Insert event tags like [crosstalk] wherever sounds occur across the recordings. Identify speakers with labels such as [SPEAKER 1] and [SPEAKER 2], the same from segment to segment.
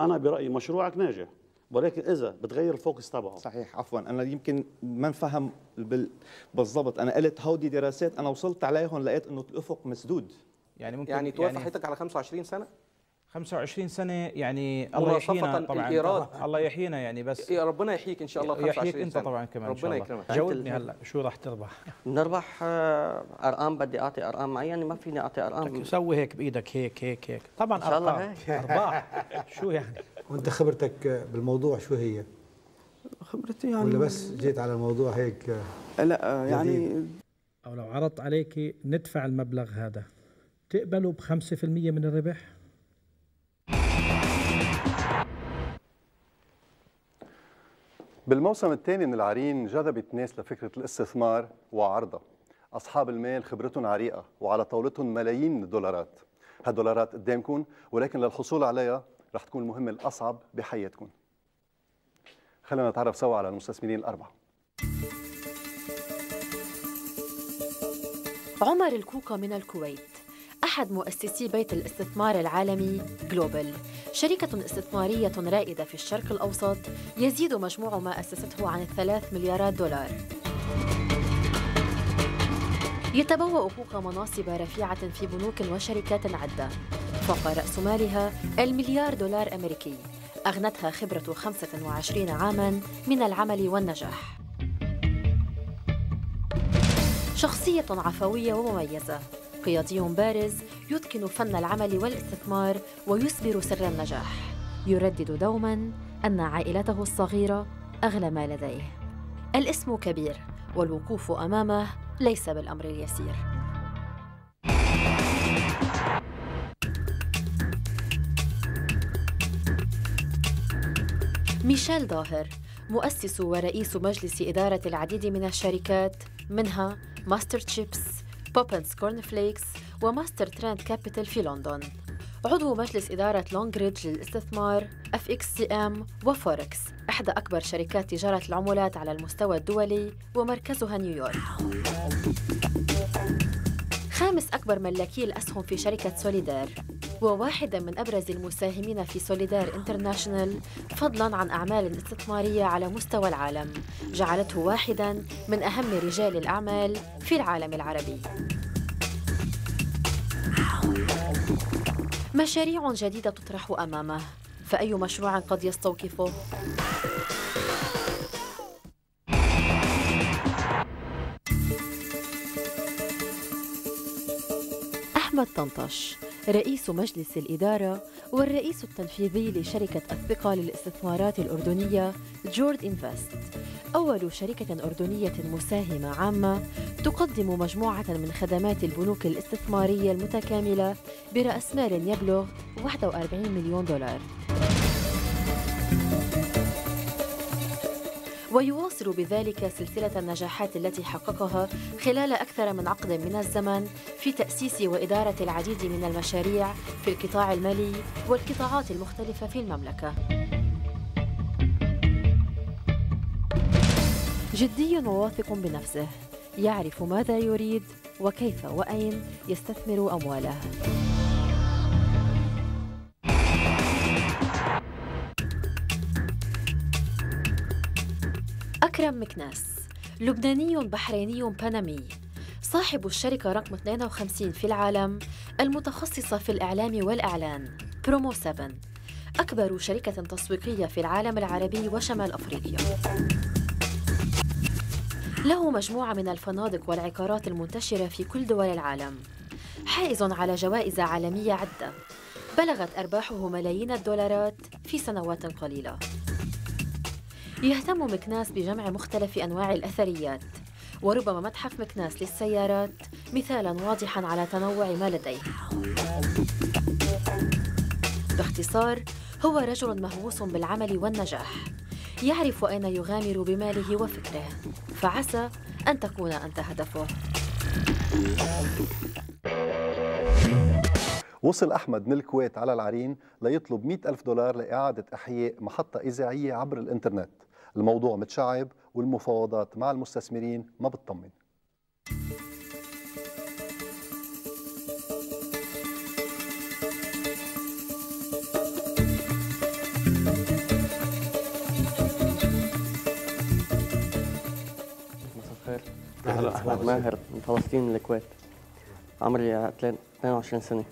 [SPEAKER 1] انا برايي مشروعك ناجح
[SPEAKER 2] ولكن اذا بتغير الفوكس تبعه صحيح عفوا انا يمكن ما انفهم بالضبط انا قلت هودي دراسات انا وصلت عليهم لقيت انه الافق مسدود يعني ممكن يعني توافق يعني حياتك
[SPEAKER 3] على 25 سنه 25 سنه يعني الله يحيينا طبعا الإيراد. الله
[SPEAKER 4] يحيينا يعني بس يا ربنا يحييك ان شاء الله 25 يحييك انت طبعا كمان ربنا يكرمك جاوبني هلا
[SPEAKER 3] شو راح تربح؟
[SPEAKER 5] نربح آه، ارقام بدي اعطي ارقام معينه يعني ما فيني اعطي ارقام سوي هيك بايدك هيك هيك هيك
[SPEAKER 6] طبعا ان شاء الله هيك [laughs] ارباح شو يعني؟ وانت خبرتك بالموضوع شو هي؟
[SPEAKER 7] خبرتي يعني ولا بس
[SPEAKER 6] جيت على الموضوع هيك لا آه، يعني جديد.
[SPEAKER 7] او لو عرضت عليك ندفع المبلغ هذا تقبلوا ب 5% من الربح؟
[SPEAKER 8] بالموسم الثاني من العرين جذبت ناس لفكرة الاستثمار وعرضها أصحاب المال خبرتهم عريقة وعلى طاولتهم ملايين الدولارات هالدولارات قدامكم ولكن للحصول عليها رح تكون المهمة الأصعب بحياتكم خلينا نتعرف سوا على المستثمرين الأربعة
[SPEAKER 9] عمر الكوكا من الكويت أحد مؤسسي بيت الاستثمار العالمي جلوبل شركة استثمارية رائدة في الشرق الأوسط يزيد مجموع ما أسسته عن الثلاث مليارات دولار يتبوأ فوق مناصب رفيعة في بنوك وشركات عدة فوق رأس مالها المليار دولار أمريكي أغنتها خبرة 25 عاما من العمل والنجاح شخصية عفوية ومميزة قيادي بارز يتقن فن العمل والاستثمار ويسبر سر النجاح يردد دوما أن عائلته الصغيرة أغلى ما لديه الاسم كبير والوقوف أمامه ليس بالأمر اليسير ميشيل ظاهر مؤسس ورئيس مجلس إدارة العديد من الشركات منها ماستر تشيبس بوبنز كورن فليكس وماستر تريند كابيتال في لندن عضو مجلس إدارة لونغريدج للاستثمار اف اكس سي ام وفوركس إحدى أكبر شركات تجارة العملات على المستوى الدولي ومركزها نيويورك خامس أكبر ملاكي الأسهم في شركة سوليدار وواحدا من أبرز المساهمين في سوليدار انترناشنال فضلا عن أعمال استثمارية على مستوى العالم جعلته واحدا من أهم رجال الأعمال في العالم العربي مشاريع جديدة تطرح أمامه فأي مشروع قد يستوقفه؟ أحمد طنطش رئيس مجلس الإدارة والرئيس التنفيذي لشركة الثقة للاستثمارات الأردنية جورد إنفست أول شركة أردنية مساهمة عامة تقدم مجموعة من خدمات البنوك الاستثمارية المتكاملة برأس مال يبلغ 41 مليون دولار ويواصل بذلك سلسلة النجاحات التي حققها خلال أكثر من عقد من الزمن في تأسيس وإدارة العديد من المشاريع في القطاع المالي والقطاعات المختلفة في المملكة. جدي وواثق بنفسه، يعرف ماذا يريد وكيف وأين يستثمر أمواله. أكرم مكناس لبناني بحريني بنمي صاحب الشركة رقم 52 في العالم المتخصصة في الإعلام والإعلان برومو 7 أكبر شركة تسويقية في العالم العربي وشمال أفريقيا له مجموعة من الفنادق والعقارات المنتشرة في كل دول العالم حائز على جوائز عالمية عدة بلغت أرباحه ملايين الدولارات في سنوات قليلة يهتم مكناس بجمع مختلف أنواع الأثريات وربما متحف مكناس للسيارات مثالا واضحا على تنوع ما لديه باختصار هو رجل مهووس بالعمل والنجاح يعرف أين يغامر بماله وفكره فعسى أن تكون أنت هدفه
[SPEAKER 8] وصل أحمد من الكويت على العرين ليطلب 100 ألف دولار لإعادة إحياء محطة إذاعية عبر الإنترنت الموضوع متشعب والمفاوضات مع المستثمرين ما بتطمن
[SPEAKER 5] اهلا احمد ماهر من فلسطين الكويت عمري 22 سنه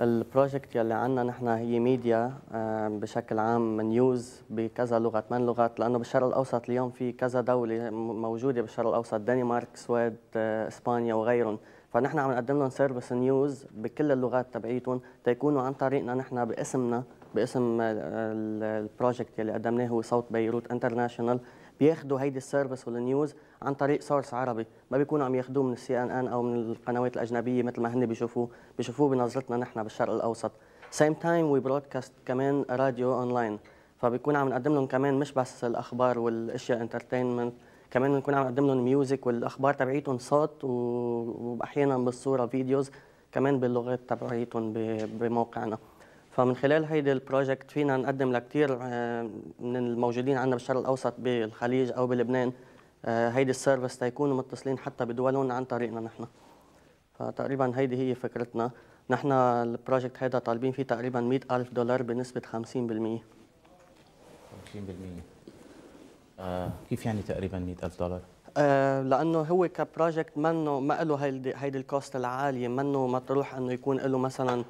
[SPEAKER 5] البروجكت يلي عنا نحن هي ميديا آه، بشكل عام نيوز بكذا لغه ثمان لغات لانه بالشرق الاوسط اليوم في كذا دوله موجوده بالشرق الاوسط دنمارك سويد آه، اسبانيا وغيرهم فنحن عم نقدم لهم سيرفيس نيوز بكل اللغات تبعيتهم تيكونوا عن طريقنا نحن باسمنا باسم آه، البروجكت يلي قدمناه هو صوت بيروت انترناشونال بياخدوا هيدي السيرفيس والنيوز عن طريق سورس عربي ما بيكونوا عم ياخدوه من السي ان ان او من القنوات الاجنبيه مثل ما هن بيشوفوه بيشوفوه بنظرتنا نحن بالشرق الاوسط سيم تايم وي برودكاست كمان راديو اونلاين فبيكون عم نقدم لهم كمان مش بس الاخبار والاشياء انترتينمنت كمان بنكون عم نقدم لهم ميوزك والاخبار تبعيتهم صوت واحيانا بالصوره فيديوز كمان باللغات تبعيتهم بموقعنا فمن خلال هيدي البروجكت فينا نقدم لكثير آه، من الموجودين عندنا بالشرق الاوسط بالخليج او بلبنان آه، هيدي السيرفيس تيكونوا متصلين حتى بدولهم عن طريقنا نحن فتقريبا هيدي هي فكرتنا نحن البروجكت هيدا طالبين فيه تقريبا 100 ألف دولار بنسبة 50% 50%
[SPEAKER 3] آه كيف يعني تقريبا 100 ألف دولار؟
[SPEAKER 5] آه لانه هو كبروجكت منه ما له هيدي هيدي الكوست العاليه منه مطروح انه يكون له مثلا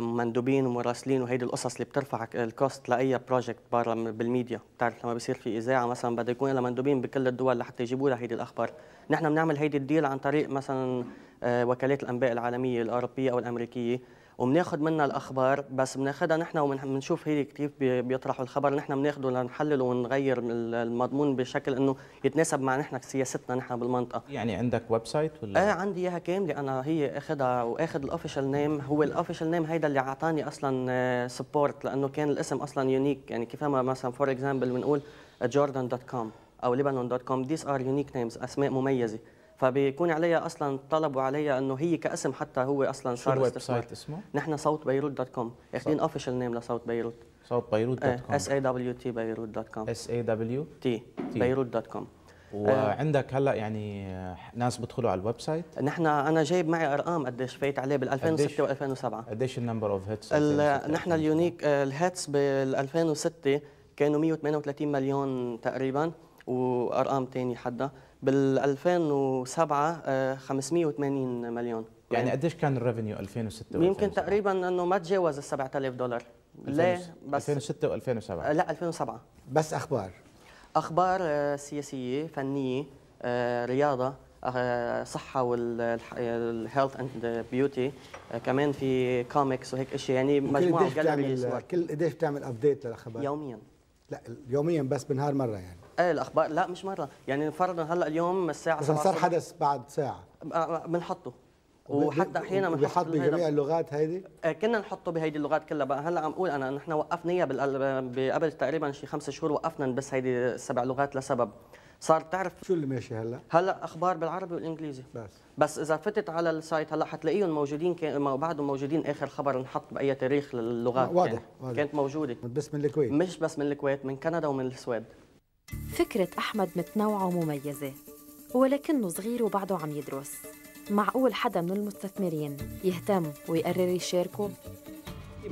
[SPEAKER 5] مندوبين ومراسلين وهيدي القصص اللي بترفع الكوست لاي بروجكت برا بالميديا بتعرف لما بيصير في اذاعه مثلا بده يكون لها مندوبين بكل الدول لحتى يجيبوا لها هيدي الاخبار نحن بنعمل هيدي الديل عن طريق مثلا آه، وكالات الانباء العالميه الاوروبيه او الامريكيه وبناخذ منها الاخبار بس بناخذها نحن وبنشوف هي كيف بيطرحوا الخبر نحن بناخده لنحلله ونغير المضمون بشكل انه يتناسب مع نحن سياستنا نحن بالمنطقه يعني عندك ويب سايت ولا ايه عندي اياها كامله انا هي اخذها واخذ الاوفيشال نيم هو الاوفيشال نيم هيدا اللي اعطاني اصلا سبورت آه، لانه كان الاسم اصلا يونيك يعني كيف ما مثلا فور اكزامبل بنقول جوردن دوت كوم او لبنان دوت كوم ذيس ار يونيك نيمز اسماء مميزه فبيكون عليها اصلا طلبوا عليها انه هي كاسم حتى هو اصلا صار شو الويب سايت اسمه؟ نحن صوت بيروت دوت كوم اخذين اوفيشال نيم لصوت بيروت صوت بيروت دوت آه، كوم اس اي دبليو تي بيروت دوت كوم اس اي دبليو تي بيروت دوت كوم وعندك
[SPEAKER 3] هلا يعني ناس بيدخلوا على الويب سايت نحن
[SPEAKER 5] انا جايب معي ارقام قديش فايت عليه بال 2006 و
[SPEAKER 3] 2007 قديش النمبر اوف هيتس نحن
[SPEAKER 5] اليونيك آه، الهيتس بال 2006 كانوا 138 مليون تقريبا وارقام ثانيه حدا بال 2007 580 مليون يعني, يعني قديش
[SPEAKER 3] كان الريفينيو 2006 يمكن
[SPEAKER 5] تقريبا انه ما تجاوز ال 7000 دولار ليه بس
[SPEAKER 3] 2006 و2007
[SPEAKER 5] لا 2007 بس اخبار اخبار آه، سياسيه فنيه آه، رياضه آه، صحه والهيلث اند بيوتي كمان في كوميكس وهيك اشياء يعني مجموعه قديش بتعمل
[SPEAKER 6] كل قديش بتعمل ابديت للاخبار يوميا لا يوميا بس بنهار مره يعني
[SPEAKER 5] ايه الاخبار لا مش مره يعني فرضا هلا اليوم الساعه اذا صار حدث
[SPEAKER 6] بعد ساعه
[SPEAKER 5] أه، أه، بنحطه وحتى احيانا بنحط بجميع اللغات هيدي إيه، كنا نحطه بهيدي اللغات كلها بقى هلا عم اقول انا نحن وقفنا اياها قبل تقريبا شي خمسة شهور وقفنا بس هيدي السبع لغات لسبب صار تعرف شو اللي ماشي هلا؟ هلا اخبار بالعربي والانجليزي بس بس اذا فتت على السايت هلا حتلاقيهم موجودين كان بعدهم موجودين اخر خبر انحط باي تاريخ للغات واضح, يعني. واضح. كانت موجوده بس من الكويت مش بس من الكويت من كندا ومن السويد
[SPEAKER 9] فكرة أحمد متنوعة ومميزة ولكنه صغير وبعده عم يدرس معقول حدا من المستثمرين يهتم ويقرر يشاركه؟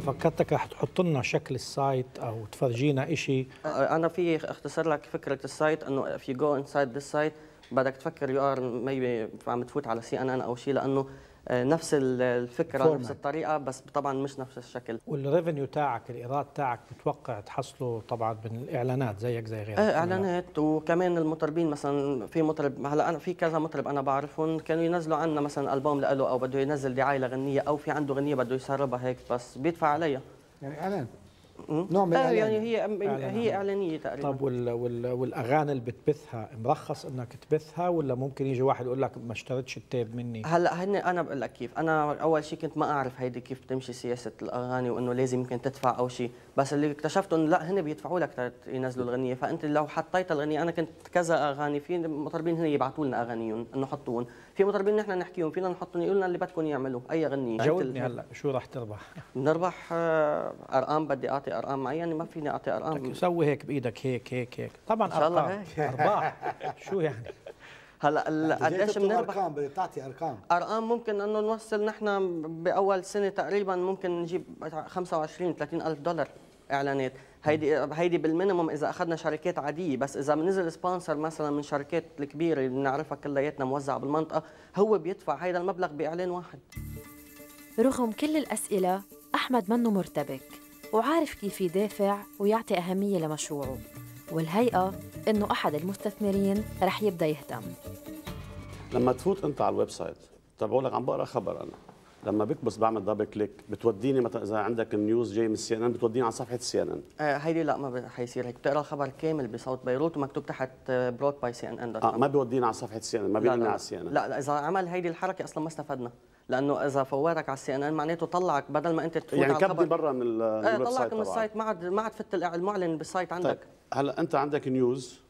[SPEAKER 7] فكرتك رح تحط لنا شكل السايت او تفرجينا شيء
[SPEAKER 5] انا في اختصر لك فكره السايت انه if you go inside this site بدك تفكر يو ار ميبي عم تفوت على سي ان ان او شيء لانه نفس الفكره فورمات. نفس الطريقه بس طبعا مش نفس الشكل
[SPEAKER 7] والريفينيو تاعك الايراد تاعك بتوقع تحصله طبعا من الاعلانات زيك زي غيرك ايه
[SPEAKER 5] اعلانات وكمان المطربين مثلا في مطرب هلا انا في كذا مطرب انا بعرفهم كانوا ينزلوا عنا مثلا البوم له او بده ينزل دعايه لغنيه او في عنده غنيه بده يسربها هيك بس بيدفع عليها يعني اعلان نوع من آه يعني هي إعلانية. هي اعلانيه تقريبا طب
[SPEAKER 7] وال وال والاغاني اللي بتبثها مرخص انك تبثها ولا ممكن يجي واحد يقول لك
[SPEAKER 5] ما اشتريتش التاب مني هلا هن انا بقول لك كيف انا اول شيء كنت ما اعرف هيدي كيف بتمشي سياسه الاغاني وانه لازم يمكن تدفع او شيء بس اللي اكتشفته انه لا هن بيدفعوا لك ينزلوا الاغنيه فانت لو حطيت الاغنيه انا كنت كذا اغاني في مطربين هن يبعثوا لنا اغانيهم انه حطوهم في مطربين نحن نحكيهم فينا نحطهم يقولوا لنا اللي بدكم يعملوه اي غنيه جاوبني هلا
[SPEAKER 7] شو راح تربح؟
[SPEAKER 5] نربح آه، ارقام بدي اعطي ارقام معينه يعني ما فيني اعطي ارقام سوي هيك بايدك هيك هيك هيك طبعا ان شاء الله ارباح [laughs] شو يعني هلا يعني قديش بنربح
[SPEAKER 6] ارقام بدك تعطي ارقام
[SPEAKER 5] ارقام ممكن انه نوصل نحن باول سنه تقريبا ممكن نجيب 25 30 الف دولار اعلانات هيدي هيدي بالمينيموم اذا اخذنا شركات عاديه بس اذا بنزل سبونسر مثلا من شركات الكبيره اللي بنعرفها كلياتنا موزعه بالمنطقه هو بيدفع هيدا المبلغ باعلان واحد
[SPEAKER 9] رغم كل الاسئله احمد منه مرتبك وعارف كيف يدافع ويعطي اهميه لمشروعه والهيئه انه احد المستثمرين رح يبدا يهتم
[SPEAKER 1] لما تفوت انت على الويب سايت طب بقول لك عم بقرا خبر انا لما بكبس بعمل دبل كليك بتوديني مثلا اذا عندك النيوز جاي من السي ان ان بتوديني على صفحه السي ان ان
[SPEAKER 5] هيدي لا ما حيصير هيك بتقرا الخبر كامل بصوت بيروت ومكتوب تحت بروت باي سي ان ان اه ما
[SPEAKER 1] بيوديني على صفحه السي ان ان ما بيوديني على السي ان ان لا
[SPEAKER 5] لا اذا عمل هيدي الحركه اصلا ما استفدنا لانه اذا فوتك على السي ان ان معناته طلعك بدل ما انت تفوت يعني على كبدي برا
[SPEAKER 1] من إيه، الويب سايت طلعك من السايت
[SPEAKER 5] ما عاد ما عاد فت المعلن بالسايت طيب، عندك طيب.
[SPEAKER 1] هلا انت عندك نيوز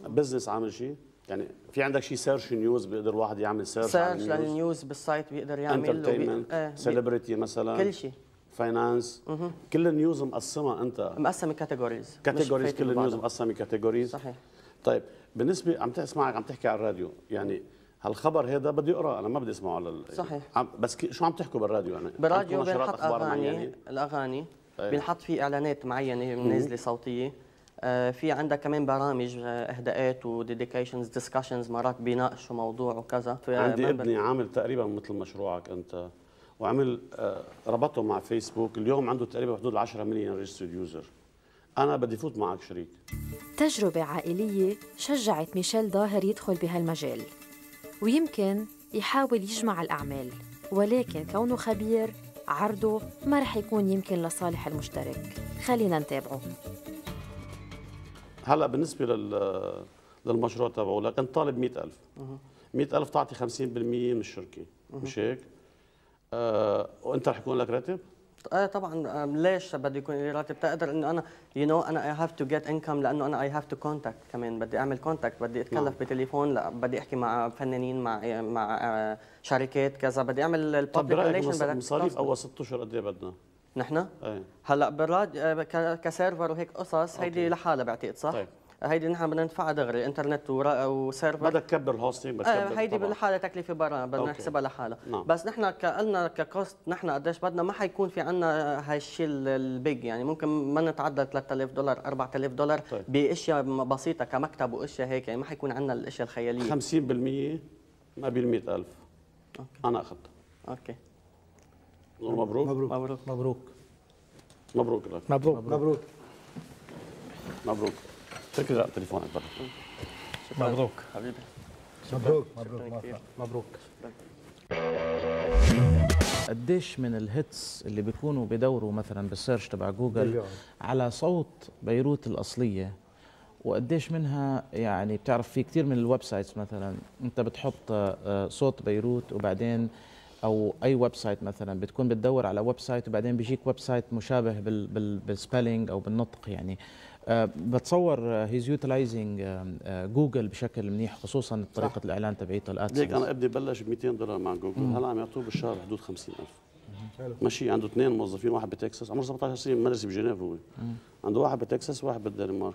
[SPEAKER 1] بزنس عامل شيء يعني في عندك شيء سيرش نيوز بيقدر الواحد يعمل سيرش سيرش للنيوز
[SPEAKER 5] بالسايت بيقدر يعمل انترتينمنت سيلبرتي آه، مثلا كل شيء
[SPEAKER 1] فاينانس كل النيوز مقسمه انت
[SPEAKER 5] مقسمه كاتيجوريز كاتيجوريز كل النيوز
[SPEAKER 1] مقسمه كاتيجوريز صحيح طيب بالنسبه عم تسمعك عم تحكي على الراديو يعني هالخبر هذا بدي اقراه انا ما بدي اسمعه على ال... صحيح عم بس كي... شو عم تحكوا بالراديو يعني بالراديو بنحط اغاني يعني؟
[SPEAKER 5] الاغاني أيه. بنحط فيه اعلانات معينه نازله صوتيه آه، في عندك كمان برامج آه، اهداءات وديديكيشنز ديسكشنز مرات بيناقشوا موضوع وكذا آه، عندي ابني
[SPEAKER 1] عامل تقريبا مثل مشروعك انت وعمل ربطه مع فيسبوك اليوم عنده تقريبا حدود 10 مليون ريجستر يوزر انا بدي فوت معك شريك
[SPEAKER 9] تجربه عائليه شجعت ميشيل ظاهر يدخل بهالمجال ويمكن يحاول يجمع الاعمال ولكن كونه خبير عرضه ما رح يكون يمكن لصالح المشترك خلينا نتابعه
[SPEAKER 1] هلا بالنسبه لل للمشروع تبعه لكن طالب 100000 100000 تعطي 50% من الشركه مش هيك؟ آه وانت رح يكون لك راتب؟
[SPEAKER 5] آه طبعا ليش بده يكون لي راتب؟ تقدر انه انا يو نو انا اي هاف تو جيت انكم لانه انا اي هاف تو كونتاكت كمان بدي اعمل كونتاكت بدي اتكلف نعم. بتليفون بدي احكي مع فنانين مع مع آه، شركات كذا بدي اعمل طب برايك مصاريف اول ست اشهر قد ايه بدنا؟ نحن ايه. هلا براد آه، كسيرفر وهيك قصص هيدي لحالها بعتقد صح طيب. هيدي نحن بدنا ندفعها دغري انترنت وسيرفر بدك تكبر الهوستنج بس آه هيدي لحالها تكلفه برا بدنا نحسبها لحالها نعم. بس نحن كقلنا ككوست نحن قديش بدنا ما حيكون في عندنا هالشيء البيج يعني ممكن ما نتعدى 3000 دولار 4000 دولار طيب. باشياء بسيطه كمكتب واشياء هيك يعني ما حيكون عندنا الاشياء الخياليه 50% ما
[SPEAKER 1] بال 100000 انا اخذتها اوكي مبروك مبروك مبروك مبروك مبروك مبروك مبروك مبروك شكرا على تليفونك مبروك حبيبي
[SPEAKER 6] مبروك مبروك
[SPEAKER 3] مبروك قديش من الهيتس اللي بيكونوا بيدوروا مثلا بالسيرش تبع جوجل على صوت بيروت الاصليه وقديش منها يعني بتعرف في كثير من الويب سايتس مثلا انت بتحط آه، صوت بيروت وبعدين او اي ويب سايت مثلا بتكون بتدور على ويب سايت وبعدين بيجيك ويب سايت مشابه بالسبلينج او بالنطق يعني آه، بتصور هيز يوتلايزنج جوجل بشكل منيح خصوصا طريقه الاعلان تبعيته الادسنس ليك انا
[SPEAKER 1] ابني بلش ب 200 دولار مع جوجل هلا عم يعطوه بالشهر حدود 50000 ماشي عنده اثنين موظفين واحد بتكساس عمره 17 سنه مدرسه بجنيف هو عنده واحد بتكساس واحد بالدنمارك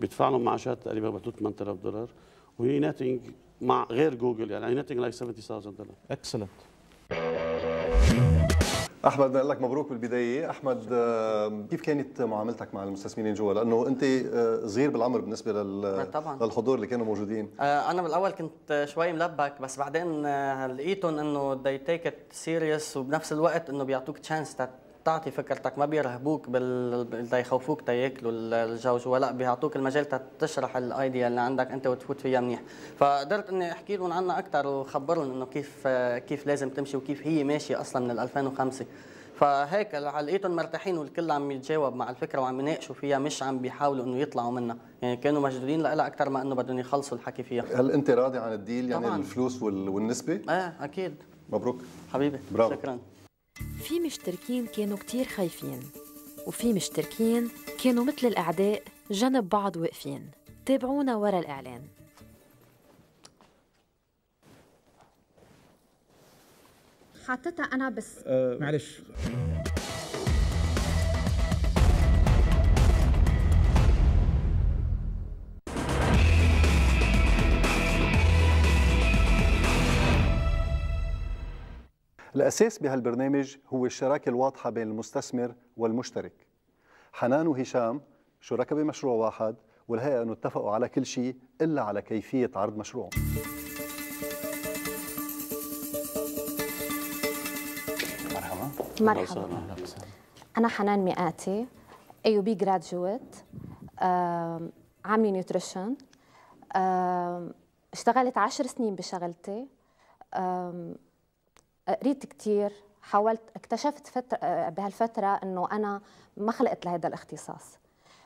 [SPEAKER 1] بيدفع لهم معاشات تقريبا بحدود 8000 دولار وهي نتنج مع غير جوجل يعني نتنج
[SPEAKER 8] لايك 70000 دولار اكسلنت احمد بدي لك مبروك بالبدايه، احمد آه، كيف كانت معاملتك مع المستثمرين جوا؟ لانه انت صغير آه، بالعمر بالنسبه لل... آه، طبعا. للحضور اللي كانوا موجودين
[SPEAKER 5] انا بالاول كنت شوي ملبك بس بعدين لقيتهم انه دي تيك ات سيريس وبنفس الوقت انه بيعطوك تشانس تعطي فكرتك ما بيرهبوك بال يخوفوك تياكلوا الجوج ولا بيعطوك المجال تشرح الايديا اللي عندك انت وتفوت فيها منيح فقدرت اني احكي لهم عنها اكثر وخبرهم انه كيف كيف لازم تمشي وكيف هي ماشيه اصلا من 2005 فهيك لقيتهم مرتاحين والكل عم يتجاوب مع الفكره وعم يناقشوا فيها مش عم بيحاولوا انه يطلعوا منها يعني كانوا مشدودين لها اكثر ما انه بدهم يخلصوا الحكي فيها هل انت راضي
[SPEAKER 8] عن الديل يعني طبعاً. الفلوس والنسبه اه اكيد مبروك حبيبي برافو شكرا
[SPEAKER 9] في مشتركين كانوا كتير خايفين وفي مشتركين كانوا مثل الأعداء جنب بعض
[SPEAKER 10] واقفين تابعونا ورا الإعلان حطيتها أنا بس
[SPEAKER 3] أه معلش
[SPEAKER 8] الأساس بهالبرنامج هو الشراكة الواضحة بين المستثمر والمشترك حنان وهشام شركاء بمشروع واحد والهيئة أنه اتفقوا على كل شيء إلا على كيفية عرض مشروعهم مرحبا مرحبا
[SPEAKER 10] أنا حنان مئاتي اي بي جراجويت عاملة نيوتريشن اشتغلت عشر سنين بشغلتي قريت كثير حاولت اكتشفت فترة آه، بهالفترة انه انا ما خلقت لهذا الاختصاص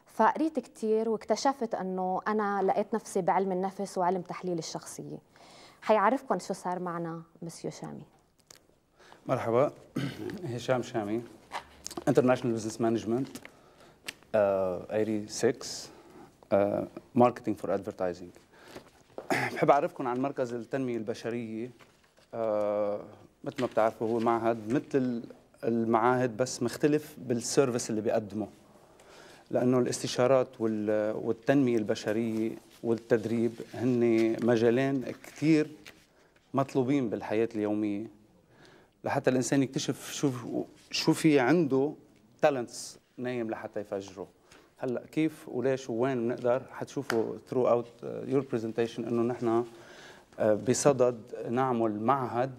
[SPEAKER 10] فقريت كثير واكتشفت انه انا لقيت نفسي بعلم النفس وعلم تحليل الشخصية حيعرفكم شو صار معنا مسيو شامي
[SPEAKER 11] مرحبا [clears throat] هشام شامي انترناشونال بزنس مانجمنت 86 ماركتينج فور ادفرتايزنج بحب اعرفكم عن مركز التنميه البشريه uh, مثل ما بتعرفوا هو معهد مثل المعاهد بس مختلف بالسيرفيس اللي بيقدمه لانه الاستشارات والتنميه البشريه والتدريب هن مجالين كثير مطلوبين بالحياه اليوميه لحتى الانسان يكتشف شو شو في عنده تالنتس نايم لحتى يفجره هلا كيف وليش ووين بنقدر حتشوفوا ثرو اوت يور برزنتيشن انه نحن آه، بصدد نعمل معهد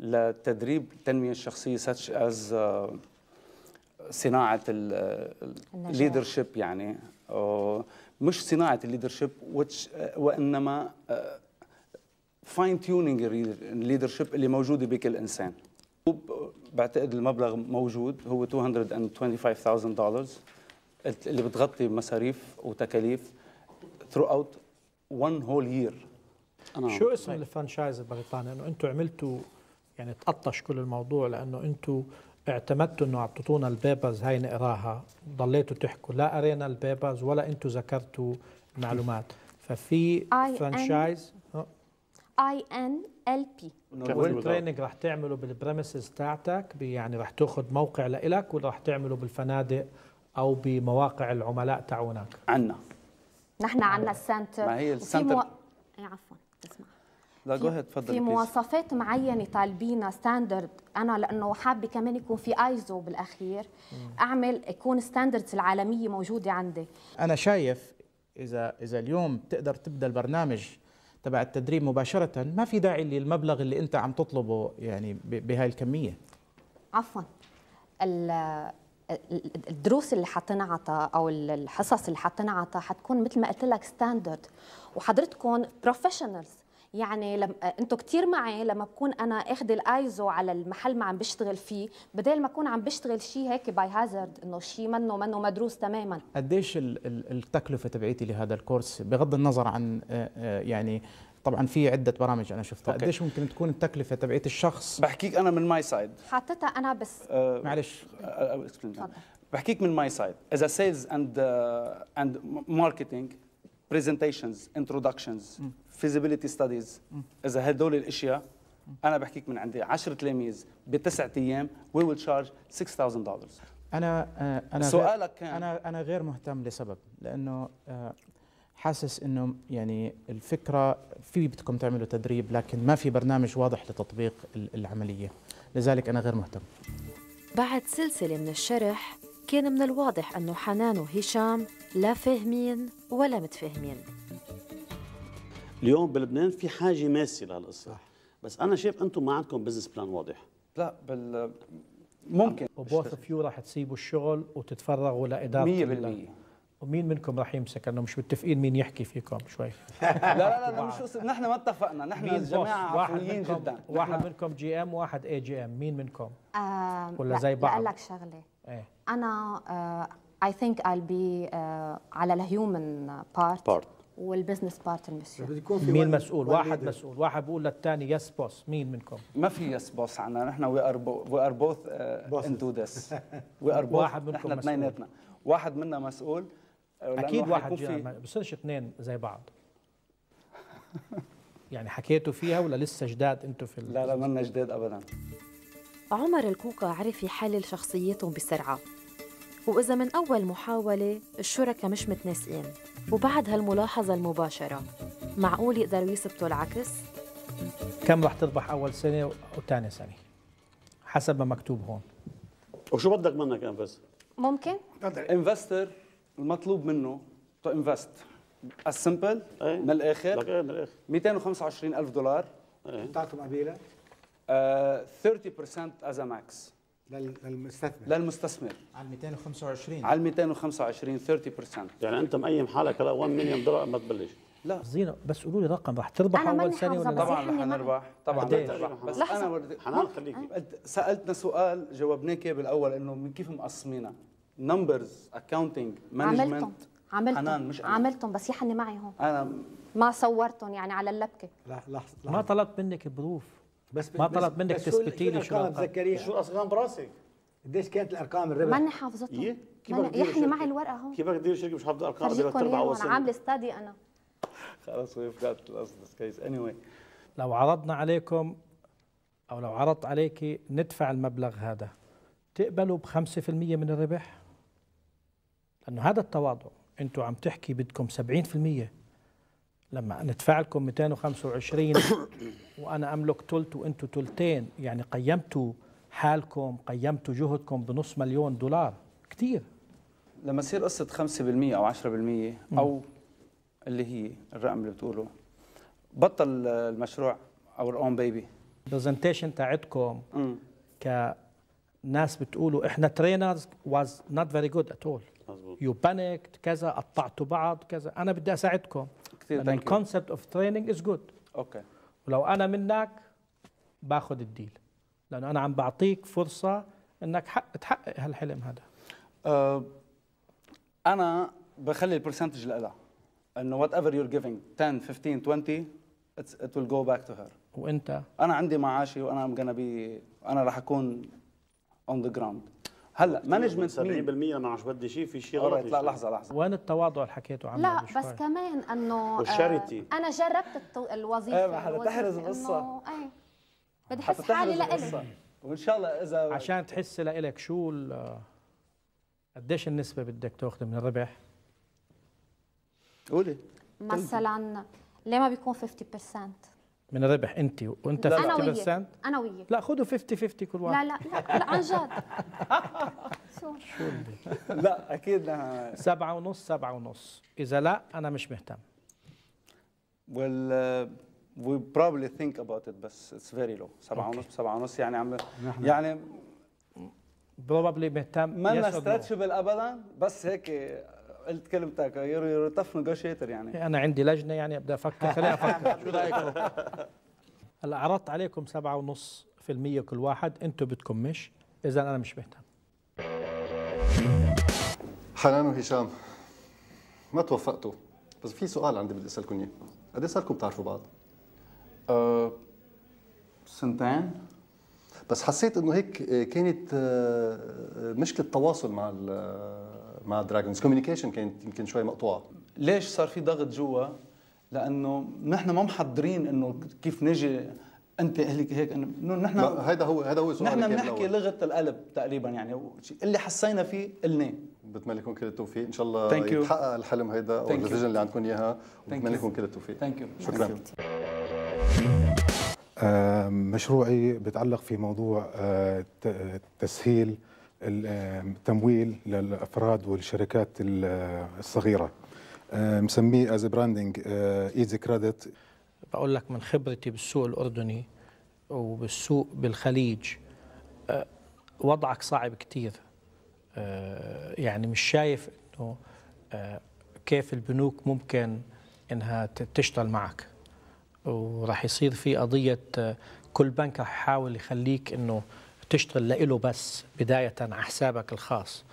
[SPEAKER 11] لتدريب التنميه الشخصيه such as آه، صناعه الليدرشيب يعني مش صناعه الليدرشيب آه، وانما فاين تيونينج الليدرشيب اللي موجوده بكل انسان بعتقد المبلغ موجود هو 225,000 دولار اللي بتغطي مصاريف وتكاليف throughout one whole year شو
[SPEAKER 7] اسم الفرنشايز البريطاني انه انتم عملتوا يعني تقطش كل الموضوع لانه انتم اعتمدتوا انه اعطيتونا البيبرز هاي نقراها ضليتوا تحكوا لا قرينا البيبرز ولا انتم ذكرتوا معلومات ففي فرانشايز
[SPEAKER 10] اي ان ال بي
[SPEAKER 11] وين تريننج
[SPEAKER 7] رح تعمله بالبريمسز تاعتك يعني رح تاخذ موقع لإلك ولا رح تعمله بالفنادق او بمواقع العملاء تاعونك
[SPEAKER 11] عنا
[SPEAKER 10] نحن عنا السنتر ما هي السنتر مو... إيه، عفوا اسمع لا جو هيد تفضل في مواصفات معينه طالبينها ستاندرد انا لانه حابه كمان يكون في ايزو بالاخير اعمل يكون ستاندردز العالميه موجوده عندي
[SPEAKER 3] انا شايف اذا اذا اليوم تقدر تبدا البرنامج تبع التدريب مباشره ما في داعي للمبلغ اللي انت عم تطلبه يعني بهاي الكميه
[SPEAKER 10] عفوا الدروس اللي حتنعطى او الحصص اللي حتنعطى حتكون مثل ما قلت لك ستاندرد وحضرتكم بروفيشنالز يعني لم... آه، انتم كثير معي لما بكون انا اخذ الايزو على المحل ما عم بشتغل فيه بدل ما اكون عم بشتغل شيء هيك باي هازارد انه شيء منه منه مدروس تماما
[SPEAKER 3] قديش التكلفه تبعيتي لهذا الكورس بغض النظر عن آه، آه، يعني طبعا في عده برامج انا شفتها أوكي. قديش ممكن تكون التكلفه تبعيت الشخص بحكيك انا من ماي سايد
[SPEAKER 10] حاطتها انا بس
[SPEAKER 3] معلش
[SPEAKER 11] بحكيك من ماي سايد اذا سيلز اند اند ماركتينج برزنتيشنز انتروداكشنز فيزيبيليتي ستاديز اذا هدول الاشياء انا بحكيك من عندي 10 تلاميذ بتسعة ايام وي ويل تشارج 6000
[SPEAKER 3] دولار انا آه، انا سؤالك كان انا انا غير مهتم لسبب لانه آه، حاسس انه يعني الفكره في بدكم تعملوا تدريب لكن ما في برنامج واضح لتطبيق العمليه لذلك انا غير مهتم
[SPEAKER 9] بعد سلسله من الشرح كان من الواضح انه حنان وهشام لا فاهمين ولا متفاهمين
[SPEAKER 1] اليوم بلبنان في حاجه ماسه لهالقصه صح. بس انا شايف انتم ما عندكم بزنس بلان واضح لا بال ممكن وبوث
[SPEAKER 11] اوف
[SPEAKER 7] يو راح تسيبوا الشغل وتتفرغوا لاداره 100% ومين منكم راح يمسك انه مش متفقين مين يحكي فيكم شوي [laughs]
[SPEAKER 11] لا لا لا مش نحن ما اتفقنا نحن جماعه عفويين
[SPEAKER 7] جدا واحد منكم جي ام وواحد اي جي ام مين منكم
[SPEAKER 10] آه
[SPEAKER 11] ولا زي بعض لك
[SPEAKER 10] شغله ايه انا اي ثينك ايل بي على الهيومن بارت والبزنس بارت مين مسؤول
[SPEAKER 11] واحد
[SPEAKER 7] مسؤول واحد بيقول للثاني يس بوس مين منكم
[SPEAKER 11] ما في يس بوس عنا نحن وي ار وي ار بوث ان دو ذس وي ار بوث واحد منكم نحن اثنيناتنا واحد منا مسؤول آه، اكيد واحد ما
[SPEAKER 7] بصيرش اثنين زي بعض [laughs] يعني حكيتوا فيها ولا لسه جداد
[SPEAKER 11] انتم في لا لا منا جداد ابدا
[SPEAKER 9] عمر الكوكا عرف يحلل شخصيتهم بسرعه واذا من اول محاوله الشركاء مش متناسقين وبعد هالملاحظة المباشرة معقول يقدروا يثبتوا العكس؟
[SPEAKER 7] كم رح تربح أول سنة وثاني سنة حسب ما مكتوب هون
[SPEAKER 11] وشو بدك منك يا انفستر؟ ممكن؟ انفستر المطلوب منه تو انفست از إيه. سمبل من الاخر إيه، من الاخر 225 الف دولار إيه. بتعطي قبيله 30% از ماكس للمستثمر للمستثمر على 225 على 225 30% يعني انت مقيم حالك هلا 1 مليون دولار ما تبلش لا
[SPEAKER 7] زينة بس قولوا لي رقم رح تربح اول سنه ولا طبعا رح
[SPEAKER 11] نربح طبعا رح بس لحظة. انا ورد... خليكي سالتنا سؤال جاوبناك بالاول انه من كيف مقسمينها نمبرز اكاونتنج مانجمنت
[SPEAKER 10] عملتهم حنان مش عملتهم بس يحني معي هون انا ما صورتهم يعني على اللبكه
[SPEAKER 11] لا لحظه ما طلبت منك
[SPEAKER 7] بروف
[SPEAKER 1] بس ما طلب منك تثبتي لي شو الارقام تذكريها شو الارقام براسك؟ قديش كانت الارقام الربح؟ ماني
[SPEAKER 10] حافظتهم إيه؟ كيفك معي الورقه
[SPEAKER 1] كيف بدك تديري شركه مش حافظه ارقام ثلاث ارباع وانا عامله
[SPEAKER 10] استادي انا
[SPEAKER 1] خلص وي فقدت الاصل كويس اني واي لو عرضنا
[SPEAKER 7] عليكم او لو عرضت عليك ندفع المبلغ هذا تقبلوا ب 5% من الربح؟ لانه هذا التواضع انتم عم تحكي بدكم 70% لما ندفع لكم 225 وانا املك ثلث وانتم ثلثين يعني قيمتوا حالكم قيمتوا جهدكم بنص مليون دولار كثير
[SPEAKER 11] لما تصير قصه 5% او 10% او اللي هي الرقم اللي بتقوله بطل المشروع او الاون بيبي
[SPEAKER 7] البرزنتيشن تاعتكم كناس بتقولوا احنا ترينرز واز نوت فيري جود ات اول يو بانيكت كذا قطعتوا بعض كذا انا بدي اساعدكم كثير الكونسبت اوف تريننج از جود اوكي ولو انا منك باخذ الديل لانه انا عم بعطيك فرصه انك حق تحقق هالحلم هذا
[SPEAKER 11] أه انا بخلي البرسنتج لها انه وات ايفر يور جيفينج 10 15 20 ات ويل جو باك تو هير وانت انا عندي معاشي وانا ام جونا بي انا راح اكون اون ذا جراوند
[SPEAKER 7] هلا مانجمنت 70%
[SPEAKER 1] ما عادش بدي شيء في شيء غلط لا لحظه لحظه
[SPEAKER 11] وين التواضع اللي حكيته
[SPEAKER 10] عنه لا بس كمان انه آه، انا جربت الوظيفه ايه حدا تحرز القصه ايه بدي احس حالي لإلك
[SPEAKER 11] وان شاء الله اذا عشان تحس
[SPEAKER 7] لإلك شو قديش النسبه بدك تاخذي من الربح؟
[SPEAKER 11] قولي
[SPEAKER 10] مثلا ليه ما بيكون 50%؟
[SPEAKER 7] من الربح انت وانت 50% انا وياك انا وياك لا خذوا 50 50 كل واحد لا لا لا, عن جد
[SPEAKER 10] [laughs] شو
[SPEAKER 7] لا اكيد سبعة ونص سبعة ونص اذا لا انا مش مهتم
[SPEAKER 11] well uh, we probably think about it بس it's very low سبعة ونص 7 ونص يعني عم يعني بروبلي مهتم ما نسترتشبل ابدا بس هيك قلت كلمه يور تف نيجوشيتر يعني إيه،
[SPEAKER 7] انا عندي لجنه يعني ابدا افكر [laughs] خليني افكر
[SPEAKER 11] [laughs] شو رايكم؟
[SPEAKER 7] هلا عرضت عليكم 7.5% كل واحد انتم بدكم مش اذا انا مش مهتم
[SPEAKER 8] حنان وهشام ما توفقتوا بس في سؤال عندي بدي اسالكم اياه قد ايه صاركم بتعرفوا بعض؟ أه سنتين بس حسيت انه هيك كانت آه، مشكله تواصل مع مع دراجونز كوميونيكيشن كانت يمكن شوي مقطوعه ليش صار في ضغط جوا لانه
[SPEAKER 11] نحن ما محضرين انه كيف نجي انت اهلك هيك انه نحن هذا هو هذا هو سؤالك نحن بنحكي
[SPEAKER 8] لغه القلب تقريبا يعني اللي حسينا فيه قلناه بتمنى لكم كل التوفيق ان شاء الله Thank يتحقق الحلم هيدا او الفيجن اللي عندكم اياها وبتمنى لكم كل التوفيق Thank you. شكرا Thank you.
[SPEAKER 3] آه، مشروعي بتعلق في موضوع آه، تسهيل التمويل آه، للافراد والشركات آه، الصغيره آه، مسميه از براندنج ايزي كريدت
[SPEAKER 7] بقول لك من خبرتي بالسوق الاردني وبالسوق بالخليج وضعك صعب كثير يعني مش شايف انه كيف البنوك ممكن انها تشتغل معك وراح يصير في قضيه كل بنك راح يحاول يخليك انه تشتغل له بس بداية على حسابك الخاص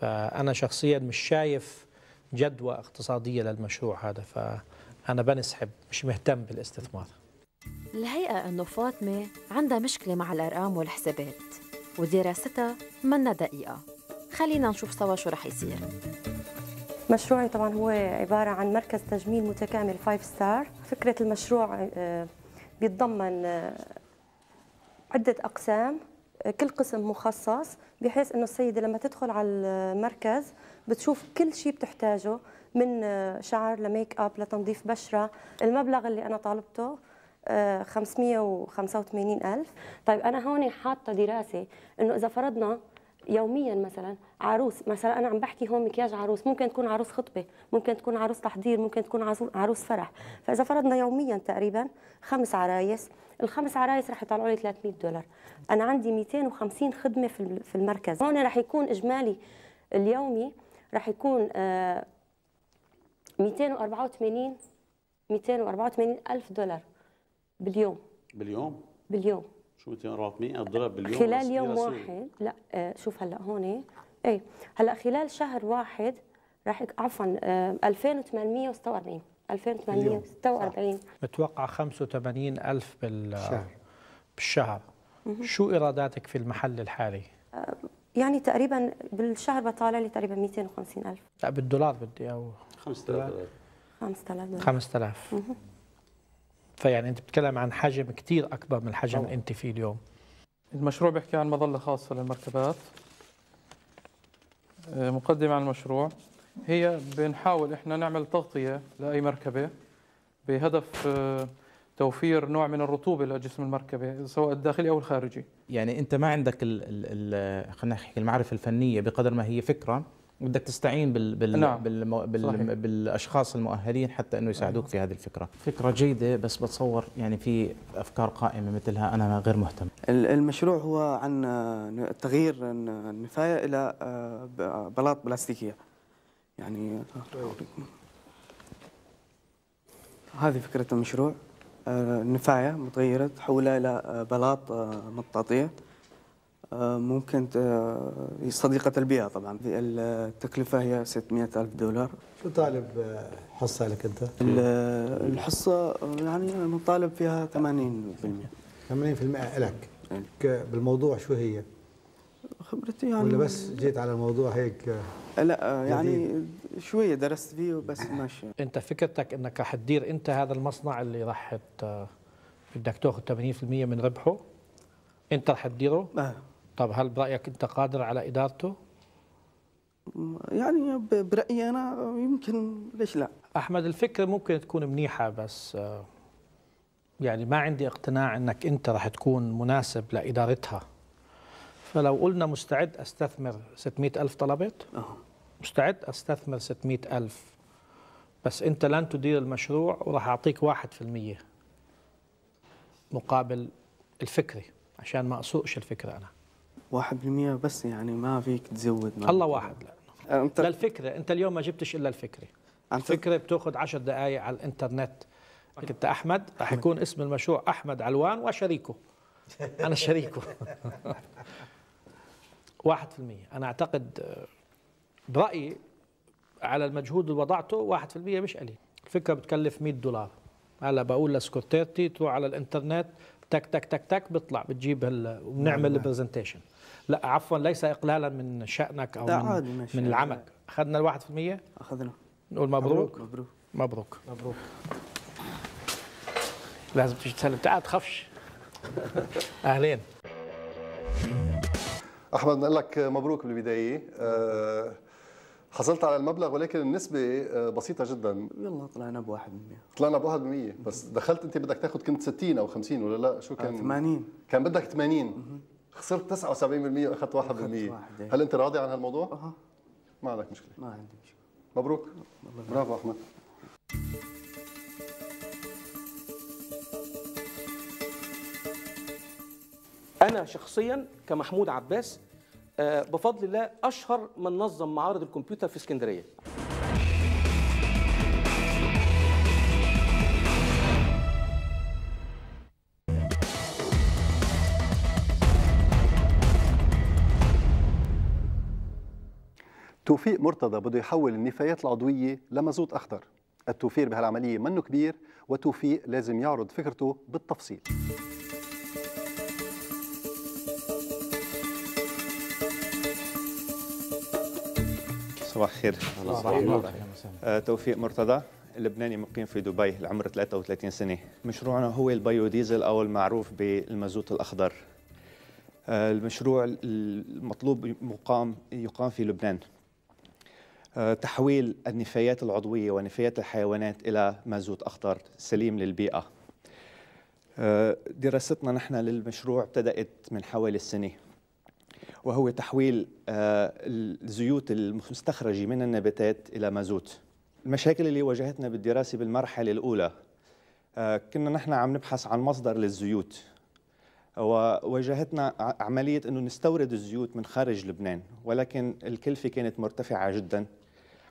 [SPEAKER 7] فأنا شخصيا مش شايف جدوى اقتصادية للمشروع هذا فأنا بنسحب مش مهتم بالاستثمار
[SPEAKER 9] الهيئة أنه فاطمة عندها مشكلة مع الأرقام والحسابات ودراستها منا دقيقة
[SPEAKER 12] خلينا نشوف سوا شو رح يصير مشروعي طبعا هو عبارة عن مركز تجميل متكامل 5 ستار فكرة المشروع آه، بيتضمن آه، عدة أقسام كل قسم مخصص بحيث انه السيده لما تدخل على المركز بتشوف كل شيء بتحتاجه من آه، شعر لميك اب لتنظيف بشره المبلغ اللي انا طالبته 585 آه، ألف طيب أنا هون حاطة دراسة إنه إذا فرضنا يوميا مثلا عروس مثلا انا عم بحكي هون مكياج عروس ممكن تكون عروس خطبه ممكن تكون عروس تحضير ممكن تكون عروس فرح فاذا فرضنا يوميا تقريبا خمس عرايس الخمس عرايس رح يطلعوا لي 300 دولار انا عندي 250 خدمه في المركز هون رح يكون اجمالي اليومي رح يكون 284 آه، 284 الف دولار باليوم باليوم باليوم
[SPEAKER 1] شو 2400 ضرب باليوم خلال يوم واحد
[SPEAKER 12] لا آه، شوف هلا هون اي إيه. هلا خلال شهر واحد راح عفوا 2846 2846
[SPEAKER 7] متوقع 85000 بال بالشهر شو ايراداتك في المحل الحالي؟ آه،
[SPEAKER 12] يعني تقريبا بالشهر بطالع لي تقريبا 250000
[SPEAKER 7] لا بالدولار بدي او 5000 5000 5000 فيعني انت بتتكلم عن حجم كثير اكبر من الحجم اللي انت فيه اليوم
[SPEAKER 4] المشروع بيحكي عن مظله خاصه للمركبات آه، مقدمه عن المشروع هي بنحاول احنا نعمل تغطيه لاي مركبه بهدف آه، توفير نوع من الرطوبه لجسم المركبه سواء الداخلي او الخارجي
[SPEAKER 3] يعني انت ما عندك خلينا نحكي المعرفه الفنيه بقدر ما هي فكره بدك تستعين بال بال نعم. بال بال صحيح. بالاشخاص المؤهلين حتى انه يساعدوك نعم. في هذه الفكره فكره جيده بس بتصور يعني في افكار قائمه مثلها انا غير مهتم
[SPEAKER 5] المشروع هو عن تغيير النفايه الى آه، بلاط بلاستيكيه يعني هذه فكره المشروع آه، النفايه متغيره تحولها الى آه، بلاط مطاطيه ممكن صديقة البيئة طبعا التكلفة هي 600 ألف دولار
[SPEAKER 6] شو طالب حصة لك أنت؟
[SPEAKER 5] الحصة يعني نطالب فيها 80% 80%
[SPEAKER 6] لك إيه. بالموضوع شو هي؟
[SPEAKER 5] خبرتي يعني ولا بس
[SPEAKER 6] جيت على الموضوع هيك
[SPEAKER 5] لا يعني جديد. شويه درست فيه وبس ماشي انت
[SPEAKER 7] فكرتك انك رح تدير انت هذا المصنع اللي راح بدك تاخذ 80% من ربحه انت رح تديره؟ اه طب هل برأيك أنت قادر على إدارته؟
[SPEAKER 11] يعني برأيي أنا يمكن ليش لا أحمد
[SPEAKER 7] الفكرة ممكن تكون منيحة بس آه، يعني ما عندي اقتناع أنك أنت راح تكون مناسب لإدارتها فلو قلنا مستعد أستثمر 600 ألف طلبت أه. مستعد أستثمر 600 ألف بس أنت لن تدير المشروع وراح أعطيك 1% مقابل الفكري عشان ما أسوقش الفكرة أنا
[SPEAKER 5] واحد بالمية بس يعني ما فيك تزود ما الله واحد لا أه، أنت
[SPEAKER 7] للفكرة أنت اليوم ما جبتش إلا الفكرة الفكرة بتاخذ عشر دقائق على الإنترنت أنت أحمد رح يكون اسم المشروع أحمد علوان وشريكه
[SPEAKER 12] [laughs] أنا شريكه
[SPEAKER 7] واحد في المية أنا أعتقد آه، برأيي على المجهود اللي وضعته واحد في المية مش قليل الفكرة بتكلف 100 دولار هلا بقول لسكرتيرتي تروح على الانترنت تك تك تك تك بيطلع بتجيب هال وبنعمل البرزنتيشن لا عفوا ليس اقلالا من شانك او من, من العمل اخذنا ال1% اخذنا نقول مبروك مبروك مبروك مبروك لازم تيجي تسلم تعال تخافش
[SPEAKER 8] اهلين احمد بنقول لك مبروك بالبدايه آه، حصلت على المبلغ ولكن النسبة آه، بسيطة جدا يلا طلعنا ب 1% طلعنا ب 1% بس دخلت انت بدك تاخذ كنت 60 او 50 ولا لا شو كان؟ 80 آه، كان بدك 80 خسرت 79% واخذت 1% إيه. هل انت راضي عن هالموضوع؟ اها ما عندك مشكله ما عندي مشكله مبروك برافو احمد
[SPEAKER 4] انا شخصيا كمحمود عباس آه، بفضل الله اشهر من نظم معارض الكمبيوتر في اسكندريه
[SPEAKER 8] توفيق مرتضى بده يحول النفايات العضويه لمازوت اخضر التوفير بهالعمليه منه كبير وتوفيق لازم يعرض فكرته بالتفصيل
[SPEAKER 2] صباح الخير آه، توفيق مرتضى لبناني مقيم في دبي العمر 33 سنه مشروعنا هو البيو ديزل او المعروف بالمازوت الاخضر آه، المشروع المطلوب مقام يقام في لبنان آه، تحويل النفايات العضوية ونفايات الحيوانات إلى مازوت أخضر سليم للبيئة آه، دراستنا نحن للمشروع ابتدأت من حوالي السنة وهو تحويل آه، الزيوت المستخرجة من النباتات إلى مازوت المشاكل اللي واجهتنا بالدراسة بالمرحلة الأولى كنا نحن عم نبحث عن مصدر للزيوت وواجهتنا عملية أنه نستورد الزيوت من خارج لبنان ولكن الكلفة كانت مرتفعة جدا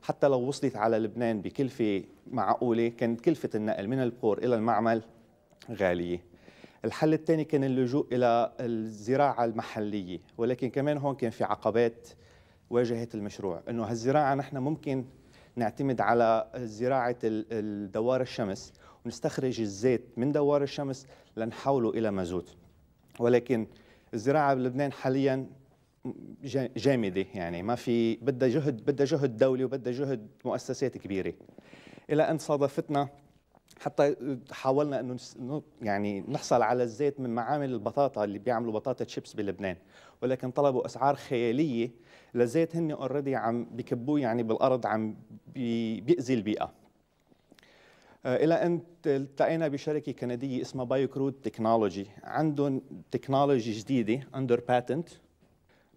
[SPEAKER 2] حتى لو وصلت على لبنان بكلفة معقولة كانت كلفة النقل من البور إلى المعمل غالية الحل الثاني كان اللجوء إلى الزراعة المحلية ولكن كمان هون كان في عقبات واجهت المشروع أنه هالزراعة نحن ممكن نعتمد على زراعة دوار الشمس ونستخرج الزيت من دوار الشمس لنحوله إلى مازوت ولكن الزراعه بلبنان حاليا جامده يعني ما في بدها جهد بدها جهد دولي وبدها جهد مؤسسات كبيره الى ان صادفتنا حتى حاولنا انه يعني نحصل على الزيت من معامل البطاطا اللي بيعملوا بطاطا تشيبس بلبنان ولكن طلبوا اسعار خياليه لزيت هن اوريدي عم بكبوه يعني بالارض عم بيأذي البيئه آه، الى ان التقينا بشركه كنديه اسمها بايو كرود تكنولوجي عندهم تكنولوجي جديده اندر آه، باتنت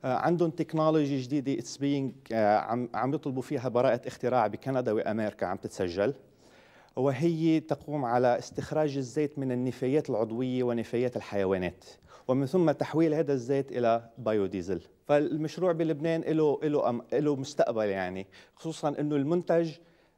[SPEAKER 2] عندهم تكنولوجي جديده اتس آه، بينج عم عم يطلبوا فيها براءه اختراع بكندا وامريكا عم تتسجل وهي تقوم على استخراج الزيت من النفايات العضويه ونفايات الحيوانات ومن ثم تحويل هذا الزيت الى بايوديزل فالمشروع بلبنان له له له مستقبل يعني خصوصا انه المنتج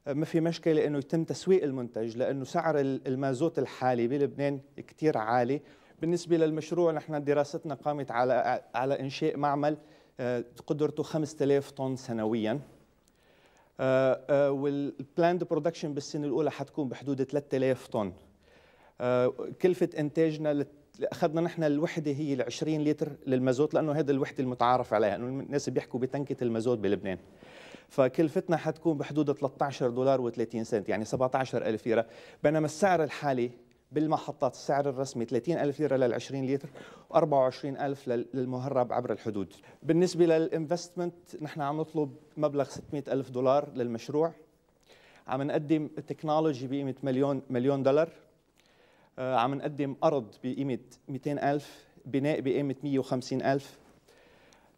[SPEAKER 2] ما في مشكله انه يتم تسويق المنتج لانه سعر المازوت الحالي بلبنان كثير عالي بالنسبه للمشروع نحن دراستنا قامت على على انشاء معمل آه، قدرته 5000 طن سنويا آه، آه، والبلاند برودكشن بالسنه الاولى حتكون بحدود 3000 طن كلفه انتاجنا اخذنا نحن الوحده هي ال 20 لتر للمازوت لانه هذا الوحده المتعارف عليها انه الناس بيحكوا بتنكه المازوت بلبنان فكلفتنا حتكون بحدود 13 دولار و30 سنت يعني 17000 ليره بينما السعر الحالي بالمحطات السعر الرسمي 30 ألف ليرة لل 20 لتر و24 ألف للمهرب عبر الحدود بالنسبة للإنفستمنت نحن عم نطلب مبلغ 600 ألف دولار للمشروع عم نقدم تكنولوجي بقيمة مليون مليون دولار آه، عم نقدم أرض بقيمة 200 ألف بناء بقيمة 150 ألف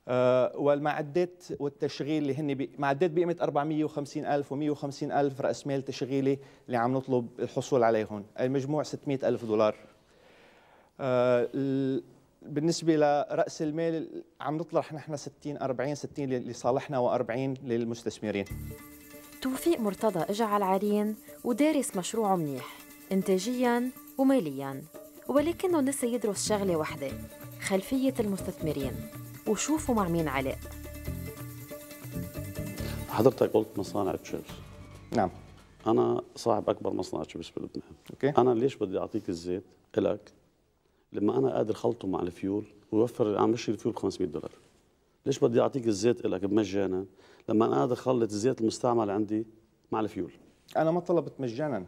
[SPEAKER 2] آه، والمعدات والتشغيل اللي هن معدات بقيمه 450 الف و150 الف راس مال تشغيلي اللي عم نطلب الحصول عليهم المجموع 600 الف دولار آه، بالنسبه لراس المال عم نطرح نحن 60 40 60 لصالحنا و40 للمستثمرين
[SPEAKER 9] توفيق مرتضى اجى على العرين ودارس مشروعه منيح انتاجيا وماليا ولكنه نسى يدرس شغله وحده خلفيه المستثمرين وشوفوا مع مين علاء
[SPEAKER 1] حضرتك قلت مصانع تشيبس نعم انا صاحب اكبر مصنع تشيبس بلبنان اوكي انا ليش بدي اعطيك الزيت الك لما انا قادر خلطه مع الفيول ويوفر عم بشتري الفيول ب 500 دولار ليش بدي اعطيك الزيت الك بمجانا لما انا قادر اخلط الزيت المستعمل عندي مع الفيول
[SPEAKER 2] انا ما طلبت مجانا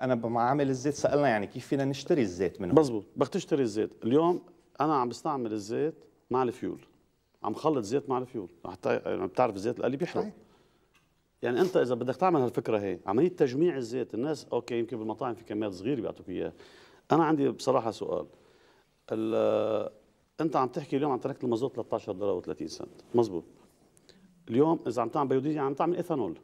[SPEAKER 2] انا بمعامل الزيت سالنا يعني كيف فينا نشتري الزيت منه
[SPEAKER 1] مزبوط بدك تشتري الزيت اليوم انا عم بستعمل الزيت مع الفيول عم خلط زيت مع الفيول حتى يعني بتعرف الزيت القلي بيحرق يعني انت اذا بدك تعمل هالفكره هي عمليه تجميع الزيت الناس اوكي يمكن بالمطاعم في كميات صغيره بيعطوك اياها انا عندي بصراحه سؤال انت عم تحكي اليوم عن تركه المازوت 13 دولار و30 سنت مزبوط اليوم اذا عم تعمل بيوديزي عم تعمل ايثانول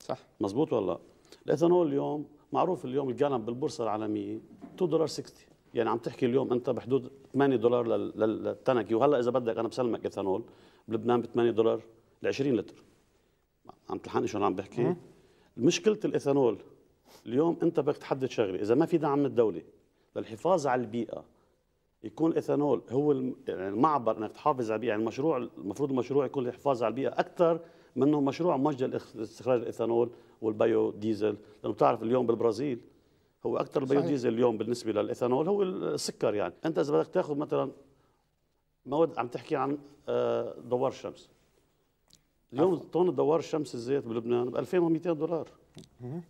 [SPEAKER 1] صح مزبوط ولا لا الايثانول اليوم معروف اليوم الجالن بالبورصه العالميه 2 دولار 60 يعني عم تحكي اليوم انت بحدود 8 دولار للتنكي وهلا اذا بدك انا بسلمك ايثانول بلبنان ب 8 دولار ل 20 لتر عم تلحقني شو انا عم بحكي مشكله الايثانول اليوم انت بدك تحدد شغله اذا ما في دعم من الدوله للحفاظ على البيئه يكون الايثانول هو المعبر يعني انك تحافظ على البيئه يعني المشروع المفروض المشروع يكون الحفاظ على البيئه اكثر منه مشروع موجه لاستخراج الايثانول والبيو ديزل لانه بتعرف اليوم بالبرازيل هو اكثر البيوديزل اليوم بالنسبه للايثانول هو السكر يعني انت اذا بدك تاخذ مثلا مواد عم تحكي عن آه، دوار الشمس اليوم طن دوار الشمس الزيت بلبنان ب 2200 دولار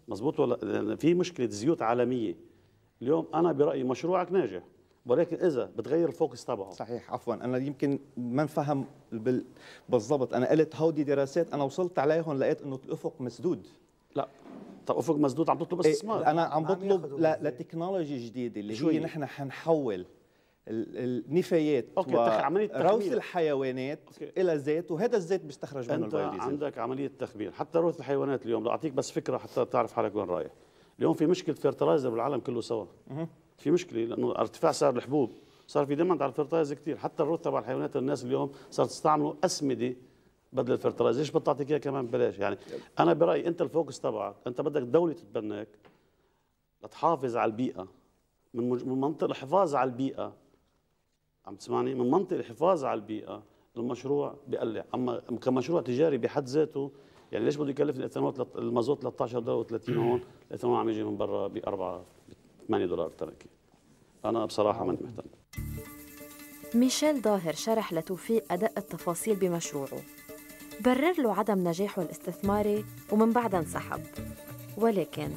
[SPEAKER 1] مزبوط ولا يعني في مشكله زيوت عالميه اليوم انا برايي مشروعك ناجح
[SPEAKER 2] ولكن اذا بتغير الفوكس تبعه صحيح عفوا انا يمكن ما انفهم بال... بالضبط انا قلت هودي دراسات انا وصلت عليهم لقيت انه الافق مسدود لا طب افق مسدود عم تطلب إيه، استثمار إيه انا عم بطلب لتكنولوجي جديده اللي هي نحن حنحول النفايات اوكي عمليه روث الحيوانات أوكي. الى زيت وهذا الزيت بيستخرج منه البيوليزيل عندك
[SPEAKER 1] عمليه تخمير حتى روث الحيوانات اليوم بدي اعطيك بس فكره حتى تعرف حالك وين رايح اليوم في مشكله فيرتلايزر بالعالم كله سوا في مشكله لانه ارتفاع سعر الحبوب صار في ديماند على الفيرتلايزر كثير حتى الروث تبع الحيوانات الناس اليوم صارت تستعمله اسمده بدل ليش بتعطيك اياه كمان ببلاش يعني انا برايي انت الفوكس تبعك انت بدك الدوله تتبناك لتحافظ على البيئه من من منطق الحفاظ على البيئه عم تسمعني من منطق الحفاظ على البيئه المشروع بقلع اما كمشروع تجاري بحد ذاته يعني ليش بده يكلف الاثانول المازوت 13 دولار و30 هون الاثانول عم يجي من برا ب 4 ب 8 دولار تركي انا بصراحه ماني مهتم
[SPEAKER 9] ميشيل ظاهر شرح لتوفيق ادق التفاصيل بمشروعه برر له عدم نجاحه الاستثماري ومن بعدها انسحب ولكن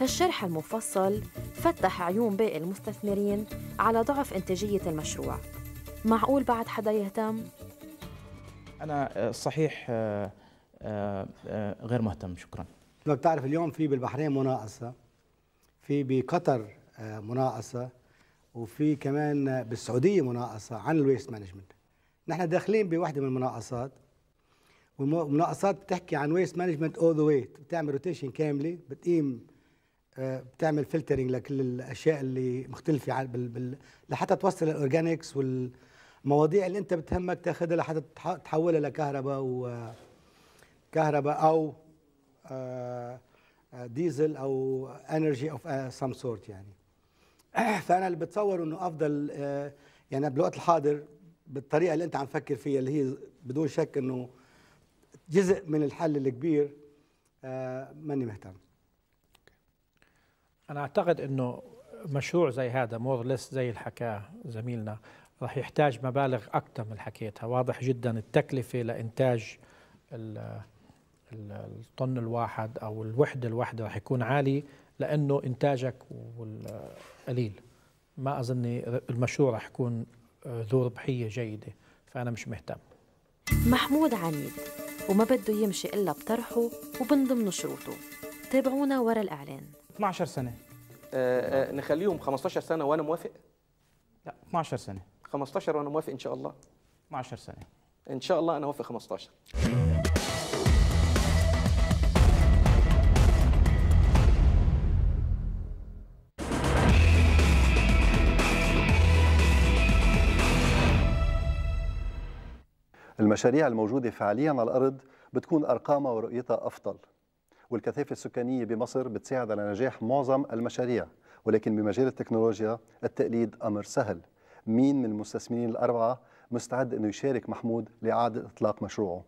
[SPEAKER 9] هالشرح المفصل فتح عيون باقي المستثمرين على ضعف إنتاجية المشروع معقول بعد حدا يهتم؟
[SPEAKER 3] أنا آه، صحيح آه، آه، غير مهتم شكرا لك تعرف اليوم في بالبحرين
[SPEAKER 6] مناقصة في بقطر مناقصة وفي كمان بالسعودية مناقصة عن الويست مانجمنت نحن داخلين بوحدة من المناقصات والمناقصات بتحكي عن ويست مانجمنت اول ذا وي بتعمل روتيشن كامله بتقيم آه، بتعمل فلترنج لكل الاشياء اللي مختلفه عن بال... بال... لحتى توصل الاورجانكس والمواضيع اللي انت بتهمك تاخذها لحتى تحولها لكهرباء وكهرباء او ديزل آه، آه، او انرجي اوف سم سورت يعني [clears throat] فانا اللي بتصور انه افضل يعني بالوقت الحاضر بالطريقه اللي انت عم تفكر فيها اللي هي بدون شك انه جزء من الحل الكبير آه، ماني مهتم
[SPEAKER 7] انا اعتقد انه مشروع زي هذا مور ليس زي الحكاه زميلنا راح يحتاج مبالغ اكثر من حكيتها واضح جدا التكلفه لانتاج الطن الواحد او الوحده الواحده راح يكون عالي لانه انتاجك قليل ما اظن المشروع راح يكون ذو ربحيه جيده فانا مش مهتم
[SPEAKER 9] محمود عنيد وما بده يمشي إلا بطرحه ومن ضمن شروطه تابعونا ورا
[SPEAKER 4] الإعلان 12 سنة آه آه نخليهم 15 سنة وأنا موافق
[SPEAKER 3] لا 12 سنة
[SPEAKER 4] 15 وأنا موافق إن شاء الله 12 سنة إن شاء الله أنا موافق 15
[SPEAKER 8] المشاريع الموجودة فعليا على الأرض بتكون أرقامها ورؤيتها أفضل والكثافة السكانية بمصر بتساعد على نجاح معظم المشاريع ولكن بمجال التكنولوجيا التقليد أمر سهل مين من المستثمرين الأربعة مستعد أنه يشارك محمود لإعادة إطلاق مشروعه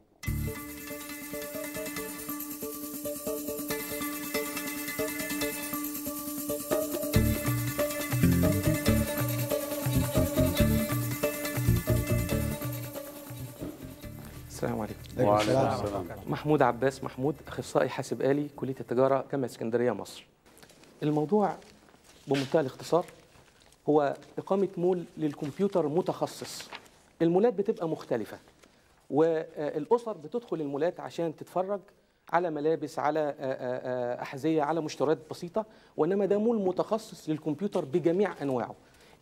[SPEAKER 3] وعليكم السلام
[SPEAKER 4] محمود عباس محمود اخصائي حاسب آلي كلية التجارة جامعة اسكندرية مصر الموضوع بمنتهى الاختصار هو إقامة مول للكمبيوتر متخصص المولات بتبقى مختلفة والأسر بتدخل المولات عشان تتفرج على ملابس على أحذية على مشتريات بسيطة وإنما ده مول متخصص للكمبيوتر بجميع أنواعه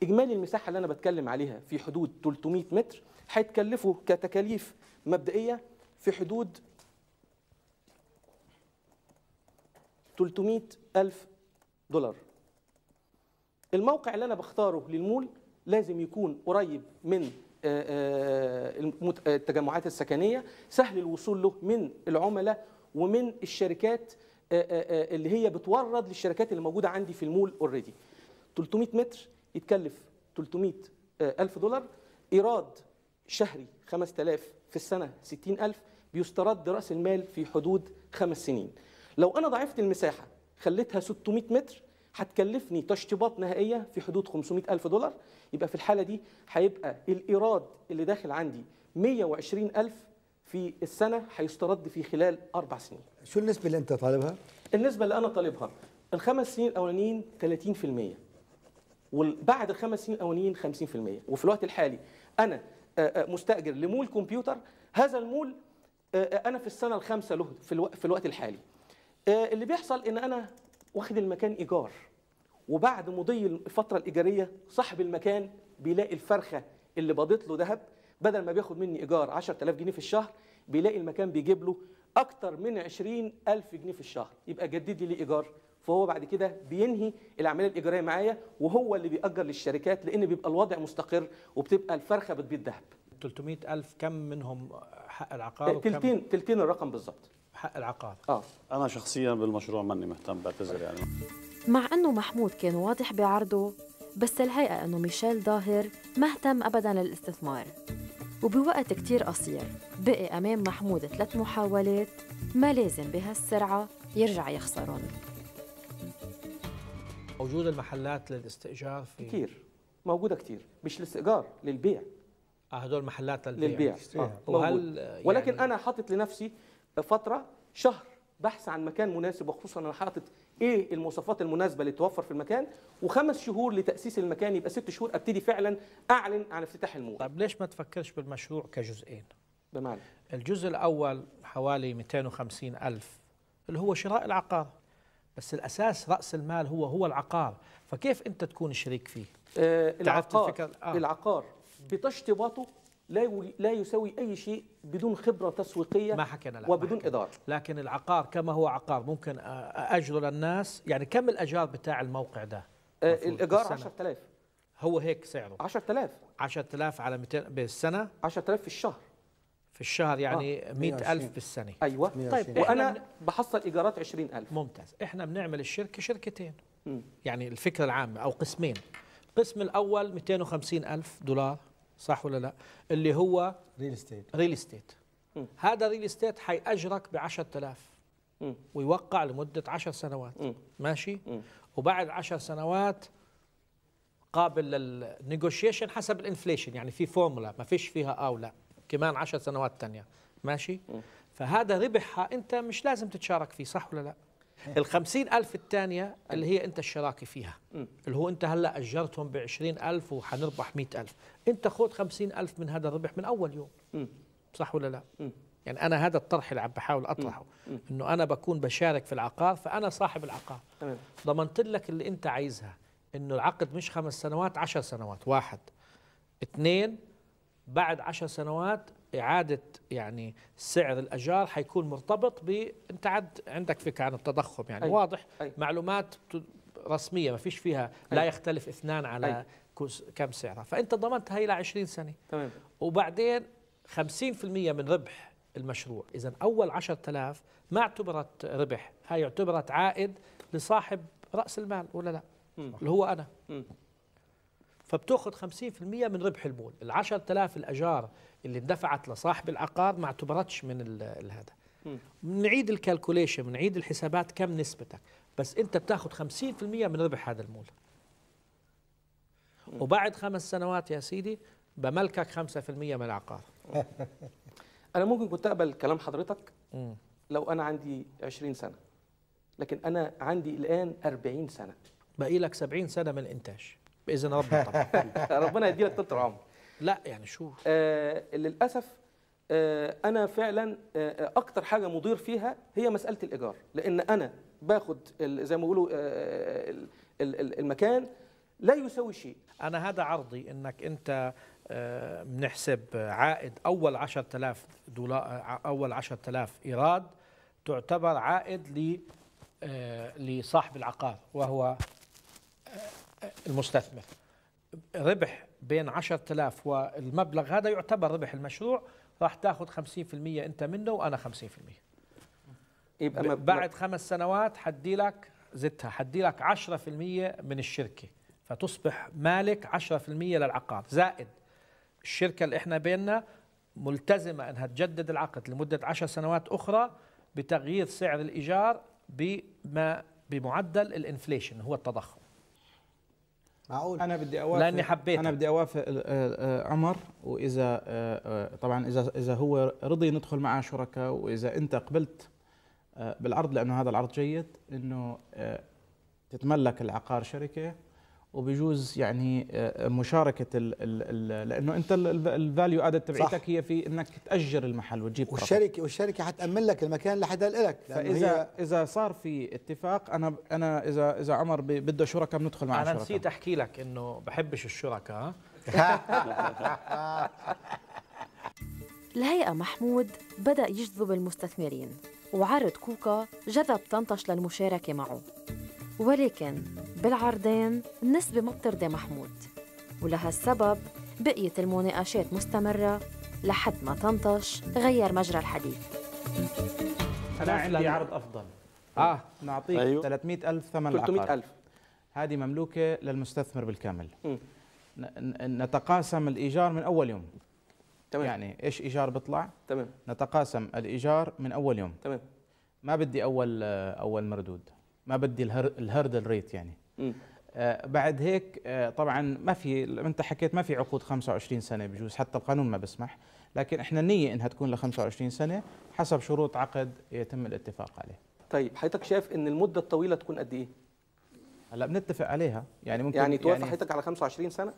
[SPEAKER 4] إجمالي المساحة اللي أنا بتكلم عليها في حدود 300 متر هيتكلفوا كتكاليف مبدئية في حدود 300 ألف دولار الموقع اللي أنا بختاره للمول لازم يكون قريب من آه، آه، آه، التجمعات السكنية سهل الوصول له من العملاء ومن الشركات اللي هي بتورد للشركات اللي موجودة عندي في المول اوريدي 300 متر يتكلف 300 ألف دولار إيراد شهري 5000 في السنة 60000 بيسترد راس المال في حدود خمس سنين لو انا ضعفت المساحه خليتها 600 متر هتكلفني تشطيبات نهائيه في حدود 500 الف دولار يبقى في الحاله دي هيبقى الايراد اللي داخل عندي 120 الف في السنه هيسترد في خلال اربع سنين
[SPEAKER 6] شو النسبه اللي انت طالبها
[SPEAKER 4] النسبه اللي انا طالبها الخمس سنين الاولانيين 30% وبعد الخمس سنين الاولانيين 50% وفي الوقت الحالي انا آه، آه، مستاجر لمول كمبيوتر هذا المول آه، آه، انا في السنه الخامسه له في, الو... في الوقت الحالي آه، اللي بيحصل ان انا واخد المكان ايجار وبعد مضي الفتره الايجاريه صاحب المكان بيلاقي الفرخه اللي باضت له ذهب بدل ما بياخد مني ايجار 10000 جنيه في الشهر بيلاقي المكان بيجيب له اكتر من 20000 جنيه في الشهر يبقى جدد لي ايجار فهو بعد كده بينهي العمليه الايجاريه معايا وهو اللي بيأجر للشركات لان بيبقى الوضع مستقر وبتبقى الفرخه بتبيض ذهب 300 ألف كم منهم حق العقار تلتين تلتين الرقم بالضبط حق العقار اه
[SPEAKER 1] انا شخصيا بالمشروع ماني مهتم بعتذر يعني
[SPEAKER 9] مع انه محمود كان واضح بعرضه بس الهيئه انه ميشيل ظاهر ما اهتم ابدا للاستثمار وبوقت كتير قصير بقي امام محمود ثلاث محاولات ما لازم بهالسرعه يرجع يخسرهم
[SPEAKER 7] موجود المحلات للاستئجار في كتير موجوده كتير مش للاستئجار للبيع هدول آه، محلات للبيع, للبيع. يعني آه. وهل يعني ولكن
[SPEAKER 4] انا حاطط لنفسي فتره شهر بحث عن مكان مناسب وخصوصا انا حاطط ايه المواصفات المناسبه اللي توفر في المكان وخمس شهور لتاسيس المكان يبقى ست شهور ابتدي فعلا اعلن عن افتتاح المول طب ليش ما تفكرش بالمشروع كجزئين بمعنى الجزء
[SPEAKER 7] الاول حوالي 250 الف اللي هو شراء العقار بس الاساس راس المال هو هو العقار فكيف انت تكون شريك فيه
[SPEAKER 4] آه العقار الفكرة؟ آه. العقار بتشطيباته لا لا يساوي اي شيء بدون خبره تسويقيه ما حكينا لا وبدون حكينا. اداره
[SPEAKER 7] لكن العقار كما هو عقار ممكن اجره للناس يعني كم الاجار بتاع الموقع ده آه، الايجار 10000
[SPEAKER 4] هو هيك سعره
[SPEAKER 7] 10000 10000 على 200 بالسنه 10000 في الشهر في الشهر يعني آه. 100000 بالسنه ايوه 120. طيب وانا بحصل ايجارات 20000 ممتاز احنا بنعمل الشركه شركتين م. يعني الفكره العامه او قسمين القسم الاول 250000 دولار صح ولا لا اللي هو ريل استيت ريل استيت هذا ريل استيت حيأجرك ب 10000 ويوقع لمدة 10 سنوات م. ماشي م. وبعد 10 سنوات قابل للنيغوشيشن حسب الانفليشن يعني في فورمولا ما فيش فيها او آه لا كمان 10 سنوات ثانيه ماشي م. فهذا ربحها انت مش لازم تتشارك فيه صح ولا لا الخمسين ألف الثانية اللي هي أنت الشراكة فيها اللي هو أنت هلأ أجرتهم بعشرين ألف وحنربح مئة ألف أنت خذ خمسين ألف من هذا الربح من أول يوم صح ولا لا؟ يعني انا هذا الطرح اللي عم بحاول اطرحه انه انا بكون بشارك في العقار فانا صاحب العقار تمام ضمنت لك اللي انت عايزها انه العقد مش خمس سنوات عشر سنوات واحد اثنين بعد عشر سنوات اعاده يعني سعر الاجار حيكون مرتبط ب انت عد عندك فكره عن التضخم يعني أي. واضح أي. معلومات رسميه ما فيش فيها لا يختلف اثنان على كم سعرها فانت ضمنت هي ل 20 سنه تمام وبعدين 50% من ربح المشروع اذا اول 10000 ما اعتبرت ربح هاي اعتبرت عائد لصاحب راس المال ولا لا اللي هو انا م. فبتاخذ 50% من ربح المول ال 10000 الاجار اللي اندفعت لصاحب العقار ما اعتبرتش من هذا بنعيد الكالكوليشن بنعيد الحسابات كم نسبتك بس انت بتاخذ 50% من ربح هذا المول وبعد خمس سنوات
[SPEAKER 4] يا سيدي بملكك 5% من العقار [laughs] انا ممكن كنت اقبل كلام حضرتك لو انا عندي 20 سنه لكن انا عندي الان 40 سنه
[SPEAKER 7] باقي لك 70 سنه من الانتاج باذن ربنا
[SPEAKER 4] طبعا [laughs] ربنا يديلك طول العمر لا يعني شو آه للاسف آه انا فعلا آه،, آه اكتر حاجه مضير فيها هي مساله الايجار لان انا باخد زي ما بيقولوا آه المكان لا يساوي شيء انا هذا عرضي انك
[SPEAKER 7] انت بنحسب آه، عائد اول 10000 دولار آه، اول 10000 ايراد تعتبر عائد ل لصاحب العقار وهو المستثمر ربح بين 10000 والمبلغ هذا يعتبر ربح المشروع راح تاخذ 50% انت منه وانا 50% يبقى مبلغ. بعد خمس سنوات حدي لك زدتها حدي لك 10% من الشركه فتصبح مالك 10% للعقار زائد الشركه اللي احنا بيننا ملتزمه انها تجدد العقد لمده 10 سنوات اخرى بتغيير سعر الايجار بما بمعدل الانفليشن هو التضخم
[SPEAKER 3] معقول انا بدي اوافق لاني حبيت انا بدي اوافق آه، آه، عمر واذا آه، طبعا اذا اذا هو رضي ندخل معه شركاء واذا انت قبلت بالعرض لانه هذا العرض جيد انه تتملك العقار شركه وبجوز يعني آه، آه، مشاركه الـ الـ لانه انت الفاليو ادد تبعيتك هي في انك تاجر المحل وتجيب والشركه
[SPEAKER 6] والشركه حتامن لك المكان اللي حدا لك فاذا
[SPEAKER 3] اذا صار في اتفاق انا انا اذا اذا عمر بده شركة بندخل معه انا شركة. نسيت
[SPEAKER 7] احكي لك انه بحبش الشركة
[SPEAKER 3] [laughs]
[SPEAKER 9] الهيئه محمود بدا يجذب المستثمرين وعرض كوكا جذب طنطش للمشاركه معه ولكن بالعرضين النسبة ما بترضي محمود ولهالسبب بقيت المناقشات مستمرة لحد ما طنطش غير مجرى الحديث
[SPEAKER 3] أنا نعم، عندي عرض أفضل آه نعطيك أيوه. 300 ألف ثمن 300 ألف هذه مملوكة للمستثمر بالكامل م. نتقاسم الإيجار من أول يوم تمام يعني إيش إيجار بيطلع تمام نتقاسم الإيجار من أول يوم تمام ما بدي أول أول مردود ما بدي الهردل ريت يعني م. آه، بعد هيك آه، طبعا ما في انت حكيت ما في عقود 25 سنه بجوز حتى القانون ما بسمح لكن احنا النيه انها تكون ل 25 سنه حسب شروط عقد يتم الاتفاق عليه
[SPEAKER 4] طيب حضرتك شايف ان المده الطويله تكون قد ايه
[SPEAKER 3] هلا بنتفق عليها يعني ممكن يعني توافق يعني حضرتك على 25 سنه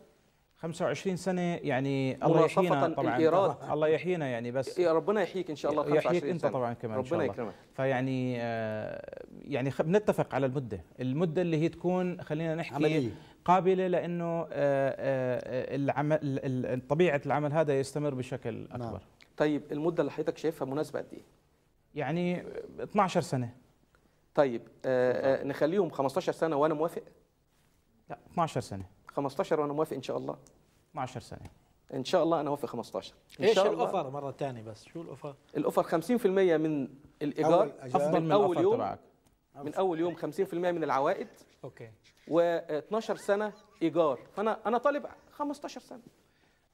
[SPEAKER 3] 25 سنه يعني الله يحيينا طبعا الإيراد. الله يحيينا يعني بس ربنا يحييك ان شاء الله 25 يحييك انت سنة. طبعا كمان ربنا إن شاء الله. يكرمك فيعني آه، يعني بنتفق على المده المده اللي هي تكون خلينا نحكي عملية. قابله لانه آه، آه، العمل طبيعه العمل هذا يستمر بشكل نعم. اكبر نعم.
[SPEAKER 4] طيب المده اللي حضرتك شايفها مناسبه قد ايه
[SPEAKER 3] يعني 12 سنه
[SPEAKER 4] طيب نخليهم 15 سنه وانا موافق
[SPEAKER 3] لا 12 سنه
[SPEAKER 4] 15 وانا موافق ان شاء الله 12 سنه ان شاء الله انا موافق 15 إن ايش شاء الاوفر مره ثانيه بس شو الاوفر الاوفر 50% من الايجار افضل من اول يوم تبعك. من اول يوم 50% من العوائد اوكي و12 سنه ايجار فانا انا طالب 15 سنه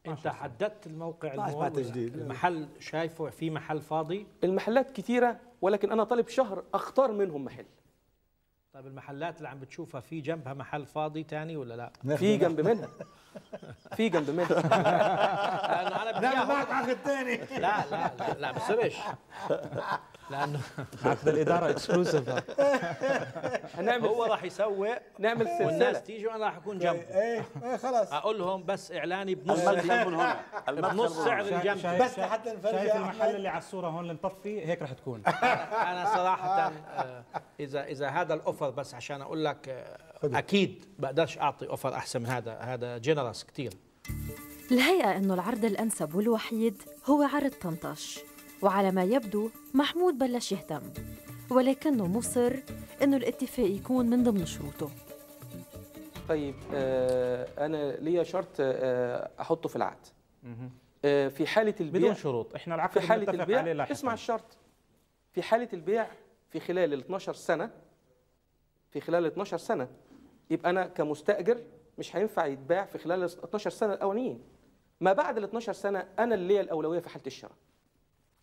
[SPEAKER 4] انت حددت الموقع المحل شايفه في محل فاضي المحلات كثيره ولكن انا طالب شهر اختار منهم محل طيب المحلات
[SPEAKER 7] اللي عم بتشوفها في جنبها محل فاضي تاني ولا
[SPEAKER 4] لا؟ في جنب منها في جنب
[SPEAKER 7] منها [laughs] لانه انا معك اخذ تاني لا لا لا, لا بصيرش لانه
[SPEAKER 2] [laughs] عقد الاداره اكسكلوسيف
[SPEAKER 7] هو راح يسوق نعمل سلسله والناس تيجي وانا راح اكون جنبه ايه ايه, إيه، خلاص اقول لهم بس اعلاني بنص بنص سعر الجنب بس لحتى نفرجها شايف المحل
[SPEAKER 3] اللي على الصوره هون اللي مطفي هيك راح تكون
[SPEAKER 2] [laughs]
[SPEAKER 7] انا صراحه آه، اذا اذا هذا الاوفر بس عشان اقول لك آه، اكيد بقدرش اعطي اوفر احسن من هذا هذا جنرس كثير
[SPEAKER 9] الهيئه انه العرض الانسب والوحيد هو عرض طنطاش وعلى ما يبدو محمود بلش يهتم ولكنه مصر انه الاتفاق يكون من ضمن
[SPEAKER 4] شروطه طيب آه انا ليا شرط آه احطه في العقد آه في حاله البيع بدون شروط احنا العقد في حاله البيع عليه اسمع الشرط في حاله البيع في خلال ال 12 سنه في خلال 12 سنه يبقى انا كمستاجر مش هينفع يتباع في خلال 12 سنه الاولانيين ما بعد ال 12 سنه انا اللي ليا الاولويه في حاله الشراء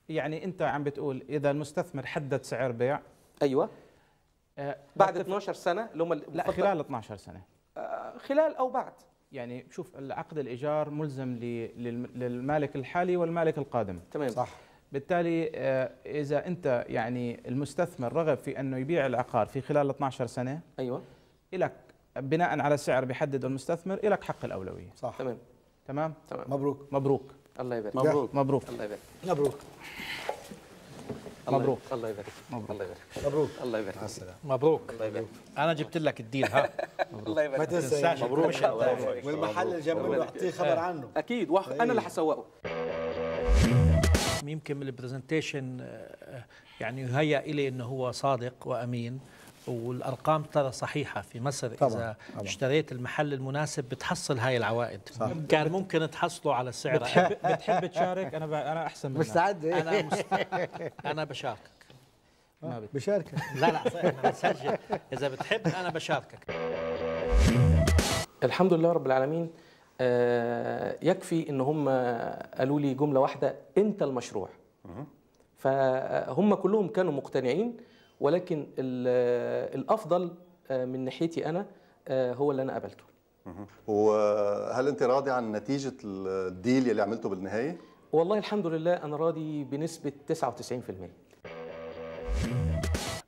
[SPEAKER 3] يعني انت عم بتقول اذا المستثمر حدد سعر بيع ايوه آه بعد 12 سنه اللي هم لا خلال 12 سنه آه خلال او بعد يعني شوف العقد الايجار ملزم للمالك الحالي والمالك القادم تمام صح بالتالي آه اذا انت يعني المستثمر رغب في انه يبيع العقار في خلال 12 سنه ايوه لك بناء على سعر بيحدده المستثمر لك حق الاولويه صح تمام تمام تمام مبروك مبروك الله يبارك مبروك مبروك الله يبارك مبروك
[SPEAKER 11] مبروك الله يبارك مبروك الله يبارك مبروك الله يبارك مع السلامه مبروك الله يبارك انا جبت
[SPEAKER 7] لك الديل ها
[SPEAKER 11] [laughs] الله يبارك ما
[SPEAKER 4] تنساش يعني. مبروك والمحل اللي
[SPEAKER 11] جنبه اعطيه
[SPEAKER 7] خبر آه.
[SPEAKER 4] عنه اكيد طيب. انا اللي حسوقه
[SPEAKER 7] يمكن من البرزنتيشن يعني يهيأ إلي أنه هو صادق وأمين والارقام ترى صحيحه في مصر طبعا. اذا طبعا. اشتريت المحل المناسب بتحصل هاي العوائد صح. كان ممكن تحصله على سعر بتحب, بتحب تشارك انا ب... انا احسن منك مستعد انا مست... [laughs] انا بشارك
[SPEAKER 4] ما بشاركك لا لا
[SPEAKER 7] انا بسجل اذا بتحب انا بشاركك
[SPEAKER 4] الحمد لله رب العالمين آه، يكفي ان هم قالوا لي جمله واحده انت المشروع فهم كلهم كانوا مقتنعين ولكن آه، الافضل آه، من ناحيتي انا آه، هو اللي انا قابلته
[SPEAKER 8] وهل انت راضي عن نتيجه الديل اللي عملته بالنهايه والله الحمد لله انا راضي بنسبه 99%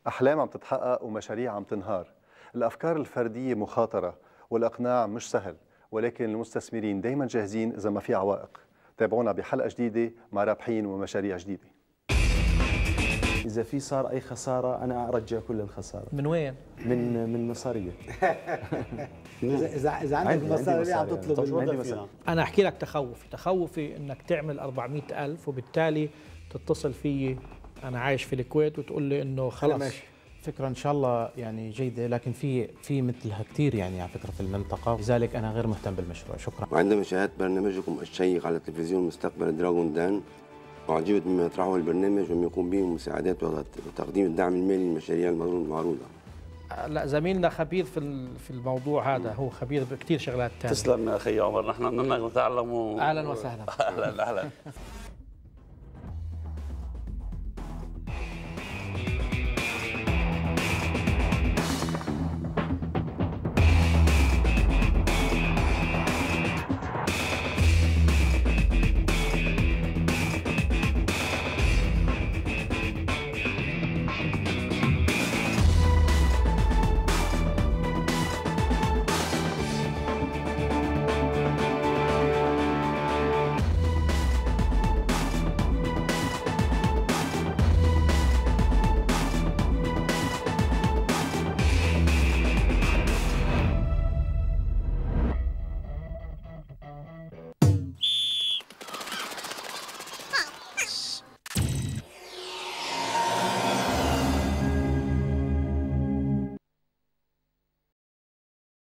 [SPEAKER 8] احلام عم تتحقق ومشاريع عم تنهار الافكار الفرديه مخاطره والاقناع مش سهل ولكن المستثمرين دايما جاهزين اذا ما في عوائق تابعونا بحلقه جديده مع رابحين ومشاريع جديده اذا في صار اي خساره انا ارجع كل الخساره من وين؟ من من
[SPEAKER 6] مصاريه [laughs] اذا اذا عندك مصاري عم تطلب المدى
[SPEAKER 7] انا احكي لك تخوفي تخوفي انك تعمل 400 الف وبالتالي تتصل فيي انا عايش في الكويت وتقول لي انه خلص ماشي.
[SPEAKER 3] فكره ان شاء الله يعني جيده لكن في في مثلها كثير يعني على فكره في المنطقه لذلك انا غير مهتم بالمشروع شكرا
[SPEAKER 6] وعندما شاهدت برنامجكم الشيق على تلفزيون مستقبل دراغون دان أعجبت بما يطرحه البرنامج وما يقوم به مساعدات وتقديم الدعم المالي للمشاريع المعروضة
[SPEAKER 7] آه، لا زميلنا خبير في في الموضوع هذا هو خبير بكثير شغلات تانية
[SPEAKER 1] تسلم يا اخي عمر نحن نتعلم اهلا وسهلا [laughs] اهلا اهلا